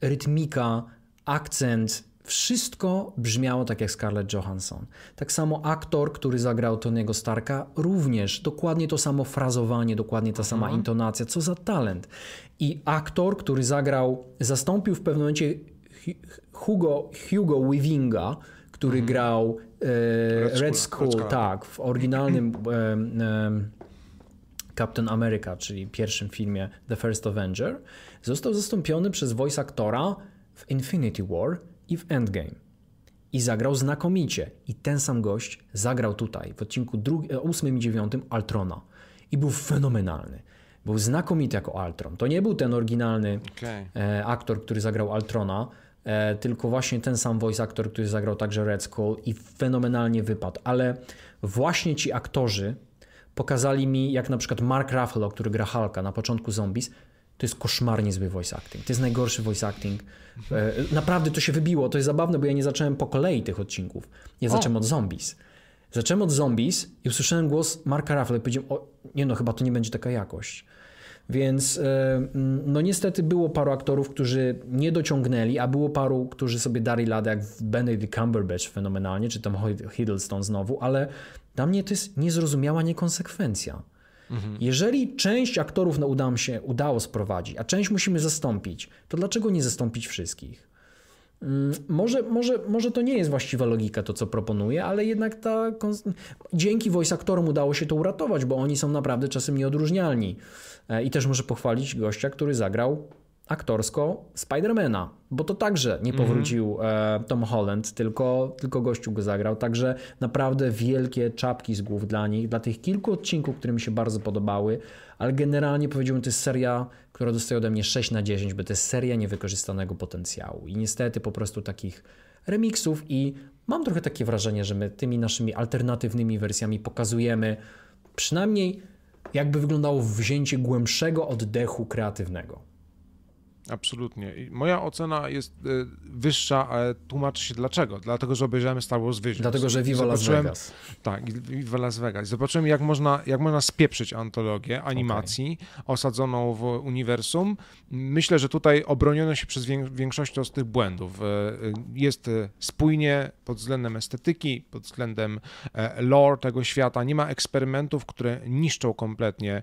rytmika, akcent, wszystko brzmiało tak jak Scarlett Johansson. Tak samo aktor, który zagrał Tony'ego Starka, również dokładnie to samo frazowanie, dokładnie ta sama mhm. intonacja. Co za talent. I aktor, który zagrał, zastąpił w pewnym momencie Hugo, Hugo Weavinga, który mhm. grał e, Red, Red School, tak, w oryginalnym e, e, Captain America, czyli pierwszym filmie The First Avenger, został zastąpiony przez voice aktora w Infinity War, i w Endgame. I zagrał znakomicie. I ten sam gość zagrał tutaj, w odcinku 8 e, i 9 Altrona. I był fenomenalny. Był znakomity jako Altron. To nie był ten oryginalny okay. E, aktor, który zagrał Altrona, e, tylko właśnie ten sam voice aktor, który zagrał także Red Skull i fenomenalnie wypadł. Ale właśnie ci aktorzy pokazali mi, jak na przykład Mark Ruffalo, który gra Halka na początku Zombies, to jest koszmarnie zły voice acting. To jest najgorszy voice acting. E, naprawdę to się wybiło, to jest zabawne, bo ja nie zacząłem po kolei tych odcinków. Ja o. zacząłem od zombies. Zacząłem od zombies i usłyszałem głos Marka Raffle i powiedziałem, o, nie no, chyba to nie będzie taka jakość. Więc e, no niestety było paru aktorów, którzy nie dociągnęli, a było paru, którzy sobie dali ladę, jak Benedict Cumberbatch fenomenalnie, czy tam Hiddleston znowu, ale dla mnie to jest niezrozumiała niekonsekwencja. Mhm. Jeżeli część aktorów no, udało, się, udało sprowadzić, a część musimy zastąpić, to dlaczego nie zastąpić wszystkich? Mm, może, może, może to nie jest właściwa logika to, co proponuję, ale jednak ta. Dzięki voice aktorom udało się to uratować, bo oni są naprawdę czasem nieodróżnialni. E, I też może pochwalić gościa, który zagrał aktorsko Spidermana, bo to także nie mhm. powrócił mm. Tom Holland, tylko, tylko gościu go zagrał. Także naprawdę wielkie czapki z głów dla nich, dla tych kilku odcinków, które mi się bardzo podobały, ale generalnie powiedziałbym, to jest seria, która dostaje ode mnie 6 na 10, bo to jest seria niewykorzystanego potencjału i niestety po prostu takich remixów i mam trochę takie wrażenie, że my tymi naszymi alternatywnymi wersjami pokazujemy przynajmniej jakby wyglądało wzięcie głębszego oddechu kreatywnego. Absolutnie. I moja ocena jest e, wyższa, ale tłumaczy się dlaczego. Dlatego, że obejrzałem Star Wars Visions. Dlatego, że tak, Viva Las Vegas. Tak, Viva Las Vegas. Zobaczyłem, jak można, jak można spieprzyć antologię animacji okay. osadzoną w uniwersum. Myślę, że tutaj obroniono się przez większość z tych błędów. E, e, jest spójnie pod względem estetyki, pod względem lore tego świata. Nie ma eksperymentów, które niszczą kompletnie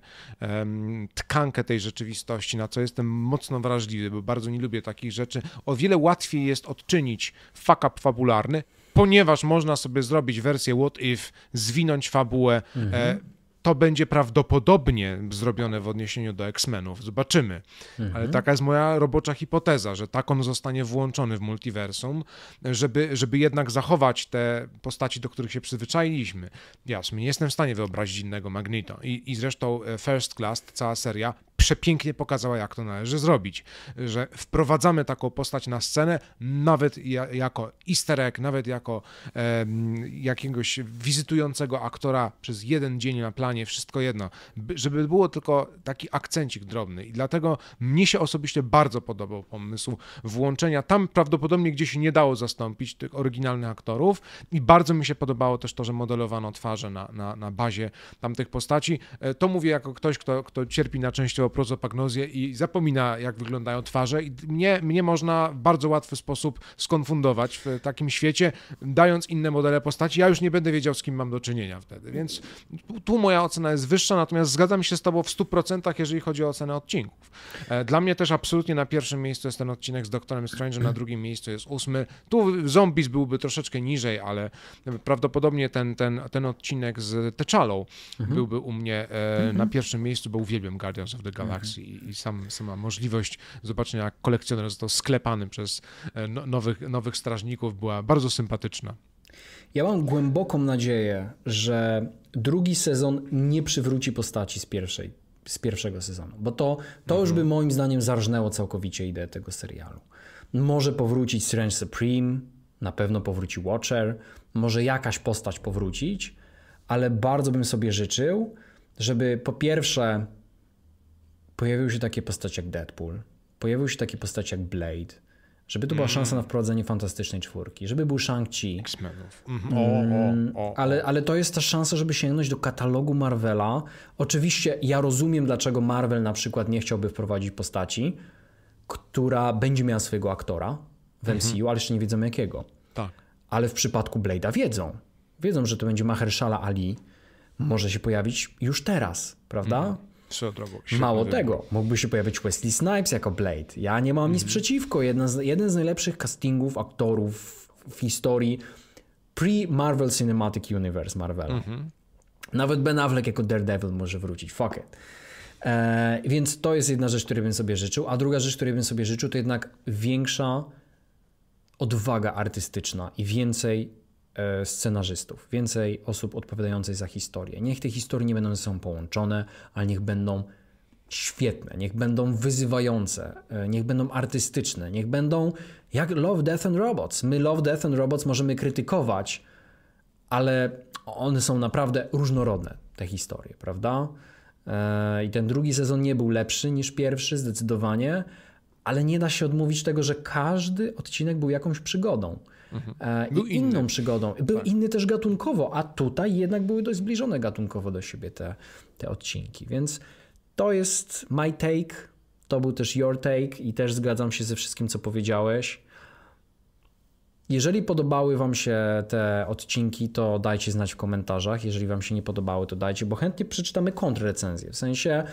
tkankę tej rzeczywistości, na co jestem mocno wrażliwy bo bardzo nie lubię takich rzeczy. O wiele łatwiej jest odczynić fuck up fabularny, ponieważ można sobie zrobić wersję what if, zwinąć fabułę. E, mhm. to będzie prawdopodobnie zrobione w odniesieniu do X-Menów. Zobaczymy. Mhm. Ale taka jest moja robocza hipoteza, że tak on zostanie włączony w multiversum, żeby, żeby jednak zachować te postaci, do których się przyzwyczailiśmy. Ja nie jestem w stanie wyobrazić innego Magneto. I, I zresztą e, First Class, cała seria, przepięknie pokazała, jak to należy zrobić, że wprowadzamy taką postać na scenę, nawet jako easter egg, nawet jako e, jakiegoś wizytującego aktora przez jeden dzień na planie, wszystko jedno, żeby było tylko taki akcencik drobny i dlatego mnie się osobiście bardzo podobał pomysł włączenia, tam prawdopodobnie gdzieś nie dało zastąpić tych oryginalnych aktorów i bardzo mi się podobało też to, że modelowano twarze na, na, na bazie tamtych postaci. E, to mówię jako ktoś, kto, kto cierpi na częściowo prozopagnozję i zapomina, jak wyglądają twarze. I mnie, mnie można w bardzo łatwy sposób skonfundować w takim świecie, dając inne modele postaci. Ja już nie będę wiedział, z kim mam do czynienia wtedy. Więc tu moja ocena jest wyższa, natomiast zgadzam się z Tobą w 100%, jeżeli chodzi o ocenę odcinków. E, dla mnie też absolutnie na pierwszym miejscu jest ten odcinek z Doktorem Strange, na drugim miejscu jest ósmy. Tu Zombies byłby troszeczkę niżej, ale prawdopodobnie ten, ten, ten odcinek z Teczalą mhm. byłby u mnie e, na mhm. pierwszym miejscu, bo uwielbiam Guardians of the galaksji i sam, sama możliwość zobaczenia, jak kolekcjoner został sklepany przez e, no, nowych, nowych strażników była bardzo sympatyczna. Ja mam głęboką nadzieję, że drugi sezon nie przywróci postaci z pierwszej, z pierwszego sezonu, bo to, to mhm. już by moim zdaniem zarżnęło całkowicie ideę tego serialu. Może powrócić Strange Supreme, na pewno powróci Watcher, może jakaś postać powrócić, ale bardzo bym sobie życzył, żeby po pierwsze pojawiły się takie postacie jak Deadpool, pojawiły się takie postacie jak Blade, żeby to była mm. szansa na wprowadzenie fantastycznej czwórki, żeby był Shang-Chi. X-Menów. Mm. O, o, o, ale, ale to jest ta szansa, żeby sięgnąć do katalogu Marvela. Oczywiście ja rozumiem, dlaczego Marvel na przykład nie chciałby wprowadzić postaci, która będzie miała swojego aktora w MCU, mhm. mm -hmm. ale jeszcze nie wiedzą jakiego. Tak. Ale w przypadku Blade'a wiedzą. Wiedzą, że to będzie Mahershala Ali. Może się pojawić już teraz, prawda? Mhm. Mało tego, mógłby się pojawić Wesley Snipes jako Blade. Ja nie mam mm. nic mhm. przeciwko. Jeden z, jeden z najlepszych castingów aktorów w historii pre-Marvel Cinematic Universe Marvela. Mm -hmm. Nawet Ben Affleck jako Daredevil może wrócić. Fuck it. E, więc to jest jedna rzecz, której bym sobie życzył. A druga rzecz, której bym sobie życzył, to jednak większa odwaga artystyczna i więcej E, scenarzystów, więcej osób odpowiadających za historię. Niech te historie nie będą ze sobą połączone, ale niech będą świetne, niech będą wyzywające, e, niech będą artystyczne, niech będą jak Love, Death and Robots. My Love, Death and Robots możemy krytykować, ale one są naprawdę różnorodne, te historie, prawda? E, I ten drugi sezon nie był lepszy niż pierwszy, zdecydowanie, ale nie da się odmówić tego, że każdy odcinek był jakąś przygodą. Mhm. E, był inną inny. przygodą. Był tak. inny też gatunkowo, a tutaj jednak były dość zbliżone gatunkowo do siebie te, te odcinki. Więc to jest my take, to był też your take i też zgadzam się ze wszystkim, co powiedziałeś. Jeżeli podobały Wam się te odcinki, to dajcie znać w komentarzach. Jeżeli Wam się nie podobały, to dajcie, bo chętnie przeczytamy kontrrecenzję. W sensie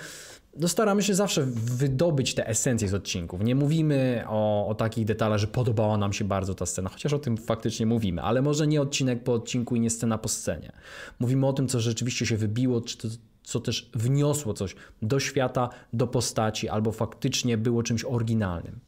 no staramy się zawsze wydobyć te esencje z odcinków. Nie mówimy o, o takich detalach, że podobała nam się bardzo ta scena, chociaż o tym faktycznie mówimy, ale może nie odcinek po odcinku i nie scena po scenie. Mówimy o tym, co rzeczywiście się wybiło, czy to, co też wniosło coś do świata, do postaci, albo faktycznie było czymś oryginalnym.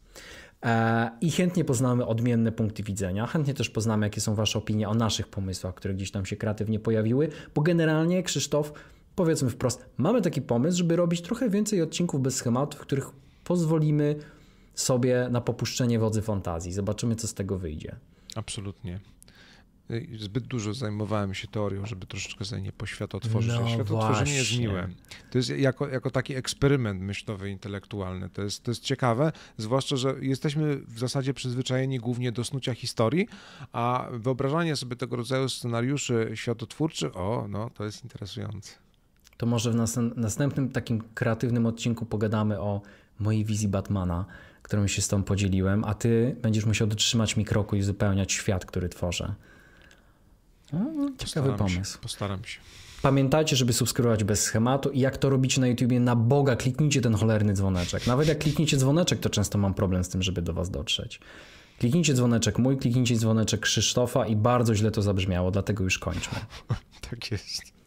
E, I chętnie poznamy odmienne punkty widzenia, chętnie też poznamy, jakie są Wasze opinie o naszych pomysłach, które gdzieś tam się kreatywnie pojawiły, bo generalnie Krzysztof powiedzmy wprost, mamy taki pomysł, żeby robić trochę więcej odcinków bez schematów, w których pozwolimy sobie na popuszczenie wodzy fantazji. Zobaczymy, co z tego wyjdzie. Absolutnie. Y, zbyt dużo zajmowałem się teorią, żeby troszeczkę sobie nie poświatotworzyć. No Światotworzenie jest miłe. To jest jako, jako taki eksperyment myślowy, intelektualny. To jest, to jest ciekawe, zwłaszcza, że jesteśmy w zasadzie przyzwyczajeni głównie do snucia historii, a wyobrażanie sobie tego rodzaju scenariuszy światotwórczych, o, no, to jest interesujące to może w nas następnym takim kreatywnym odcinku pogadamy o mojej wizji Batmana, którą się z tą podzieliłem, a ty będziesz musiał dotrzymać mi kroku i uzupełniać świat, który tworzę. No, no ciekawy postaram pomysł. Się, postaram się. Pamiętajcie, żeby subskrybować bez schematu i jak to robicie na YouTubie, na Boga, kliknijcie ten cholerny dzwoneczek. Nawet jak klikniecie dzwoneczek, to często mam problem z tym, żeby do Was dotrzeć. Kliknijcie dzwoneczek mój, kliknijcie dzwoneczek Krzysztofa i bardzo źle to zabrzmiało, dlatego już kończmy. tak jest.